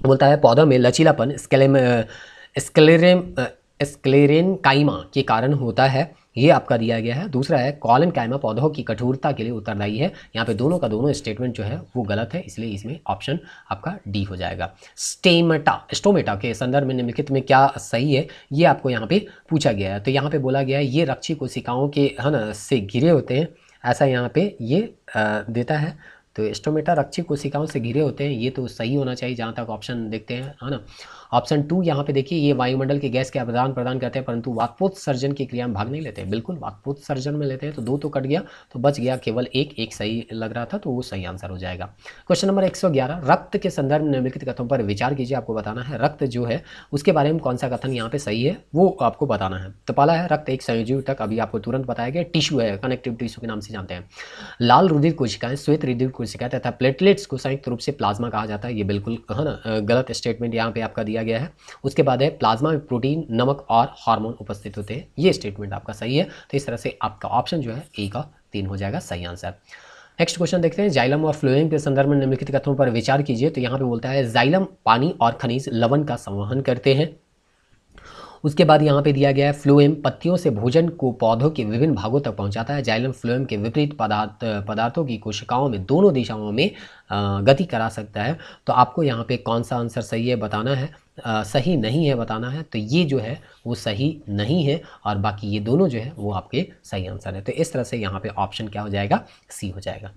बोलता है पौधों में लचीलापन स्केलेम स्केलेरेम स्क्लेरेन काइमा के कारण होता है ये आपका दिया गया है दूसरा है कॉलन कैमा पौधों की कठोरता के लिए उत्तरदायी है यहाँ पे दोनों का दोनों स्टेटमेंट जो है वो गलत है इसलिए इसमें ऑप्शन आपका डी हो जाएगा स्टेमेटा स्टोमेटा के संदर्भ में निम्नलिखित में क्या सही है ये आपको यहाँ पे पूछा गया है तो यहाँ पे बोला गया है ये रक्षी कोशिकाओं के है ना से घिरे होते हैं ऐसा यहाँ पे ये आ, देता है तो स्टोमेटा रक्षी कोशिकाओं से घिरे होते हैं ये तो सही होना चाहिए जहाँ तक ऑप्शन देखते हैं है ना ऑप्शन टू यहाँ पे देखिए ये वायुमंडल के गैस के आदान प्रदान करते हैं परंतु वाक्पोत्सर्जन की क्रिया में भाग नहीं लेते हैं बिल्कुल वाक्पोत्सर्जन में लेते हैं तो दो तो कट गया तो बच गया केवल एक एक सही लग रहा था तो वो सही आंसर हो जाएगा क्वेश्चन नंबर एक रक्त के संदर्भ में निम्नलिखित कथों पर विचार कीजिए आपको बताना है रक्त जो है उसके बारे में कौन सा कथन यहाँ पे सही है वो आपको बताना है तो पहला है रक्त एक संयोजी तक अभी आपको तुरंत बताया गया टिश्यू है कनेक्टिव टिश्यू के नाम से जानते हैं लाल रुधिर कोशिकाएं श्वेत रुधिर कोशिकाएं तथा प्लेटलेट्स को संयुक्त रूप से प्लाज्मा कहा जाता है ये बिल्कुल है ना गलत स्टेटमेंट यहाँ पे आपका दिया दिया गया है उसके बाद है प्लाज्मा में प्रोटीन नमक और हार्मोन उपस्थित होते हैं ये स्टेटमेंट आपका सही है तो इस तरह से आपका ऑप्शन जो है ए का तीन हो जाएगा सही आंसर नेक्स्ट क्वेश्चन देखते हैं जाइलम और फ्लोएम के संदर्भ में निम्नलिखित कथनों पर विचार कीजिए तो यहाँ पे बोलता है जाइलम पानी और खनिज लवन का संवहन करते हैं उसके बाद यहाँ पे दिया गया है फ्लोएम पत्तियों से भोजन को पौधों के विभिन्न भागों तक पहुँचाता है जाइलम फ्लोएम के विपरीत पदार्थ पदार्थों की कोशिकाओं में दोनों दिशाओं में गति करा सकता है तो आपको यहाँ पे कौन सा आंसर सही है बताना है आ, सही नहीं है बताना है तो ये जो है वो सही नहीं है और बाकी ये दोनों जो है वो आपके सही आंसर है तो इस तरह से यहाँ पे ऑप्शन क्या हो जाएगा सी हो जाएगा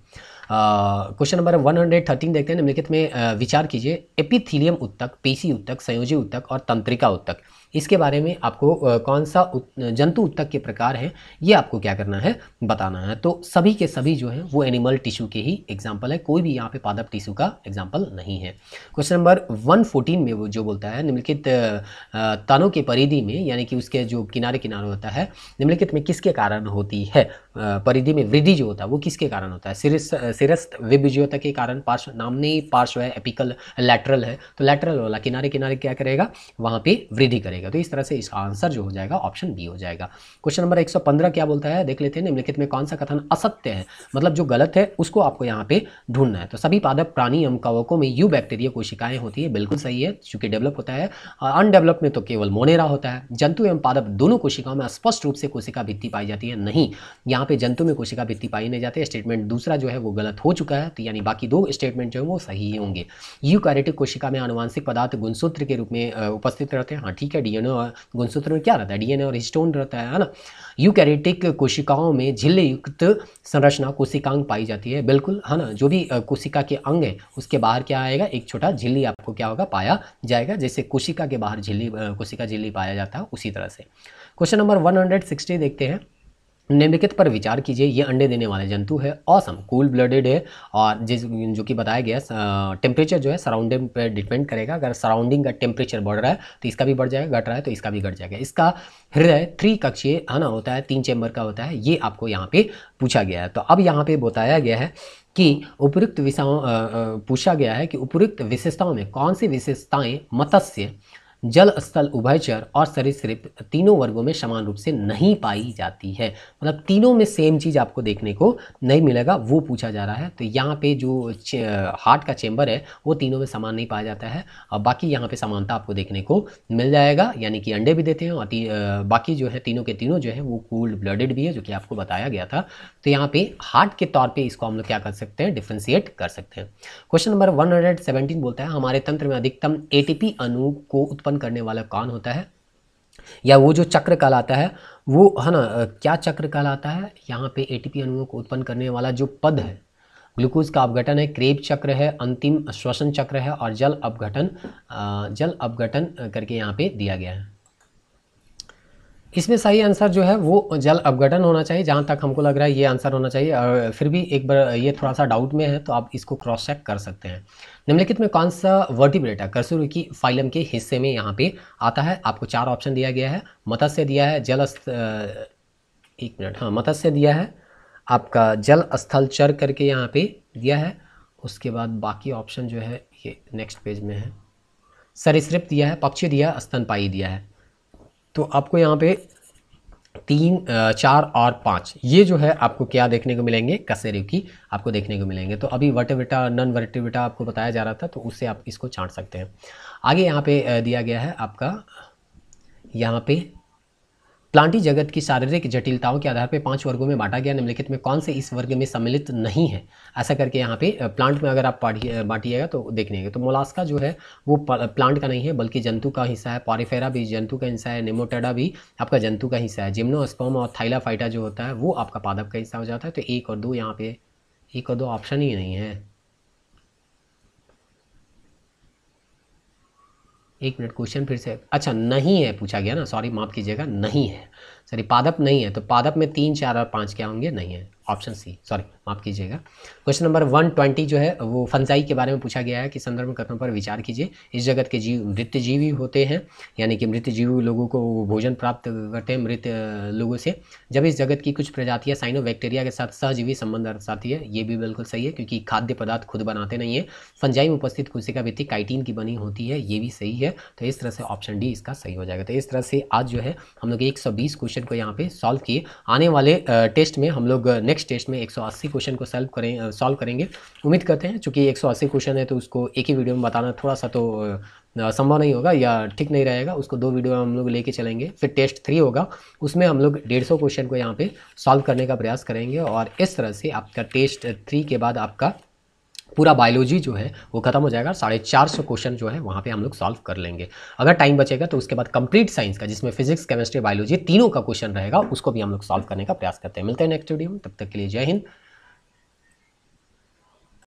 क्वेश्चन नंबर 113 देखते हैं निम्नलिखित में आ, विचार कीजिए एपिथीलियम उत्तक पेशी उत्तक संयोजी उत्तक और तंत्रिका उत्तक इसके बारे में आपको कौन सा जंतु उत्तक के प्रकार हैं ये आपको क्या करना है बताना है तो सभी के सभी जो हैं वो एनिमल टिश्यू के ही एग्जाम्पल है कोई भी यहाँ पे पादप टिश्यू का एग्जाम्पल नहीं है क्वेश्चन नंबर 114 में वो जो बोलता है निम्नलिखित तनों के परिधि में यानी कि उसके जो किनारे किनारे होता है निम्नलिखित में किसके कारण होती है परिधि में वृद्धि जो होता है वो किसके कारण होता है सिरस जो होता के कारण पार्श्व नाम ही पार्श्व है एपिकल लैटरल है तो लैटरल वाला किनारे किनारे क्या करेगा वहाँ पे वृद्धि करेगा तो इस तरह से इसका आंसर जो हो जाएगा ऑप्शन बी हो जाएगा क्वेश्चन नंबर एक क्या बोलता है देख लेते हैं निम्नलिखित में कौन सा कथन असत्य है मतलब जो गलत है उसको आपको यहाँ पे ढूंढना है तो सभी पादप प्राणी एवं कवकों में यू बैक्टीरिया कोशिकाएं होती है बिल्कुल सही है चूंकि डेवलप होता है अनडेवलप में तो केवल मोनेरा होता है जंतु एवं पादप दोनों कोशिकाओं में स्पष्ट रूप से कोशिका भित्ति पाई जाती है नहीं यहाँ यहाँ पे जंतु में कोशिका भित्ति पाई नहीं जाती स्टेटमेंट दूसरा जो है वो गलत हो चुका है तो यानी बाकी दो स्टेटमेंट जो है वो सही होंगे यूकैरेटिक कोशिका में आनुवांशिक पदार्थ गुणसूत्र के रूप में उपस्थित रहते हैं हाँ ठीक है डीएनए और गुणसूत्र में क्या रहता है डीएनए और हिस्टोन रहता है ना यूकैरेटिक कोशिकाओं में झिल्ले युक्त संरचना कोशिकांग पाई जाती है बिल्कुल है ना जो भी कोशिका के अंग है उसके बाहर क्या आएगा एक छोटा झिल्ली आपको क्या होगा पाया जाएगा जैसे कोशिका के बाहर झिल्ली कोशिका झिल्ली पाया जाता है उसी तरह से क्वेश्चन नंबर 160 देखते हैं निम्नलिखित पर विचार कीजिए ये अंडे देने वाले जंतु है ऑसम कूल ब्लडेड है और जिस जो कि बताया गया टेम्परेचर जो है सराउंडिंग पर डिपेंड करेगा अगर सराउंडिंग का टेम्परेचर बढ़ रहा है तो इसका भी बढ़ जाएगा घट रहा है तो इसका भी घट जाएगा इसका हृदय थ्री कक्षीय है ना होता है तीन चैम्बर का होता है ये आपको यहाँ पर पूछा गया है तो अब यहाँ पर बताया गया है कि उपयुक्त विषाओं पूछा गया है कि उपयुक्त विशेषताओं में कौन सी विशेषताएँ मत्स्य जल स्थल उभयचर और सरीसृप तीनों वर्गों में समान रूप से नहीं पाई जाती है मतलब तीनों में सेम चीज़ आपको देखने को नहीं मिलेगा वो पूछा जा रहा है तो यहाँ पे जो हार्ट का चेम्बर है वो तीनों में समान नहीं पाया जाता है और बाकी यहाँ पे समानता आपको देखने को मिल जाएगा यानी कि अंडे भी देते हैं और बाकी जो है तीनों के तीनों जो है वो कोल्ड ब्लडेड भी है जो कि आपको बताया गया था तो यहाँ पे हार्ट के तौर पर इसको हम लोग क्या कर सकते हैं डिफ्रेंशिएट कर सकते हैं क्वेश्चन नंबर वन बोलता है हमारे तंत्र में अधिकतम ए अणु को उत्पन्न उत्पन्न करने वाला कौन होता है या वो जो चक्र कहलाता है वो है ना क्या चक्र कहलाता है यहाँ पे एटीपी अणुओं को उत्पन्न करने वाला जो पद है ग्लूकोज का अपघटन है क्रेब चक्र है अंतिम श्वसन चक्र है और जल अपघटन जल अपघटन करके यहाँ पे दिया गया है इसमें सही आंसर जो है वो जल अपघटन होना चाहिए जहाँ तक हमको लग रहा है ये आंसर होना चाहिए और फिर भी एक बार ये थोड़ा सा डाउट में है तो आप इसको क्रॉस चेक कर सकते हैं निम्नलिखित में कौन सा वर्टिब्रेटा कर्सुर की फाइलम के हिस्से में यहाँ पे आता है आपको चार ऑप्शन दिया गया है मत्स्य दिया है जल एक मिनट हाँ मत्स्य दिया है आपका जल स्थल चर करके यहाँ पे दिया है उसके बाद बाकी ऑप्शन जो है ये नेक्स्ट पेज में है सरिसृप दिया है पक्षी दिया स्तनपाई दिया है तो आपको यहाँ पे तीन चार और पाँच ये जो है आपको क्या देखने को मिलेंगे कसेरिव की आपको देखने को मिलेंगे तो अभी वर्टिविटा नॉन वर्टिविटा आपको बताया जा रहा था तो उससे आप इसको छाँट सकते हैं आगे यहाँ पे दिया गया है आपका यहाँ पे प्लांटी जगत की शारीरिक जटिलताओं के आधार पर पांच वर्गों में बांटा गया निम्नलिखित में कौन से इस वर्ग में सम्मिलित नहीं है ऐसा करके यहाँ पे प्लांट में अगर आप बांटिएगा तो देखने तो मोलास्का जो है वो प्लांट का नहीं है बल्कि जंतु का हिस्सा है पॉरीफेरा भी जंतु का हिस्सा है निमोटेडा भी आपका जंतु का हिस्सा है जिम्नोस्पम और थाइलाफाइटा जो होता है वो आपका पादप का हिस्सा हो जाता है तो एक और दो यहाँ पे एक और दो ऑप्शन ही नहीं है एक मिनट क्वेश्चन फिर से अच्छा नहीं है पूछा गया ना सॉरी माफ़ कीजिएगा नहीं है सॉरी पादप नहीं है तो पादप में तीन चार और पाँच क्या होंगे नहीं है ऑप्शन सी सॉरी माफ़ कीजिएगा क्वेश्चन नंबर वन ट्वेंटी जो है वो फंजाई के बारे में पूछा गया है कि संदर्भ कथनों पर विचार कीजिए इस जगत के जीव मृत जीवी होते हैं यानी कि मृत मृतजीवी लोगों को भोजन प्राप्त करते हैं मृत लोगों से जब इस जगत की कुछ प्रजातियां साइनो बैक्टीरिया के साथ सहजीवी संबंध दर्शाती है ये भी बिल्कुल सही है क्योंकि खाद्य पदार्थ खुद बनाते नहीं है फंजाई में उपस्थित कुर्सी का व्यक्ति काइटीन की बनी होती है ये भी सही है तो इस तरह से ऑप्शन डी इसका सही हो जाएगा तो इस तरह से आज जो है हम लोग एक क्वेश्चन को यहाँ पे सॉल्व किए आने वाले टेस्ट में हम लोग नेक्स्ट टेस्ट में एक क्वेश्चन को सॉल्व करें सॉल्व करेंगे उम्मीद करते हैं चूँकि अस्सी क्वेश्चन है तो उसको एक ही वीडियो में बताना थोड़ा सा तो संभव नहीं होगा या ठीक नहीं रहेगा उसको दो वीडियो हम लोग लेके चलेंगे फिर टेस्ट थ्री होगा उसमें हम लोग डेढ़ सौ क्वेश्चन को यहाँ पे सॉल्व करने का प्रयास करेंगे और इस तरह से आपका टेस्ट थ्री के बाद आपका पूरा बायोलॉजी जो है वो खत्म हो जाएगा साढ़े चार सौ क्वेश्चन जो है वहाँ पे हम लोग सॉल्व कर लेंगे अगर टाइम बचेगा तो उसके बाद कंप्लीट साइंस का जिसमें फिजिक्स केमिस्ट्री बायोलॉजी तीनों का क्वेश्चन रहेगा उसको भी हम लोग सॉल्व करने का प्रयास करते हैं मिलते हैं नेक्स्ट वीडियो में तब तक के लिए जय हिंद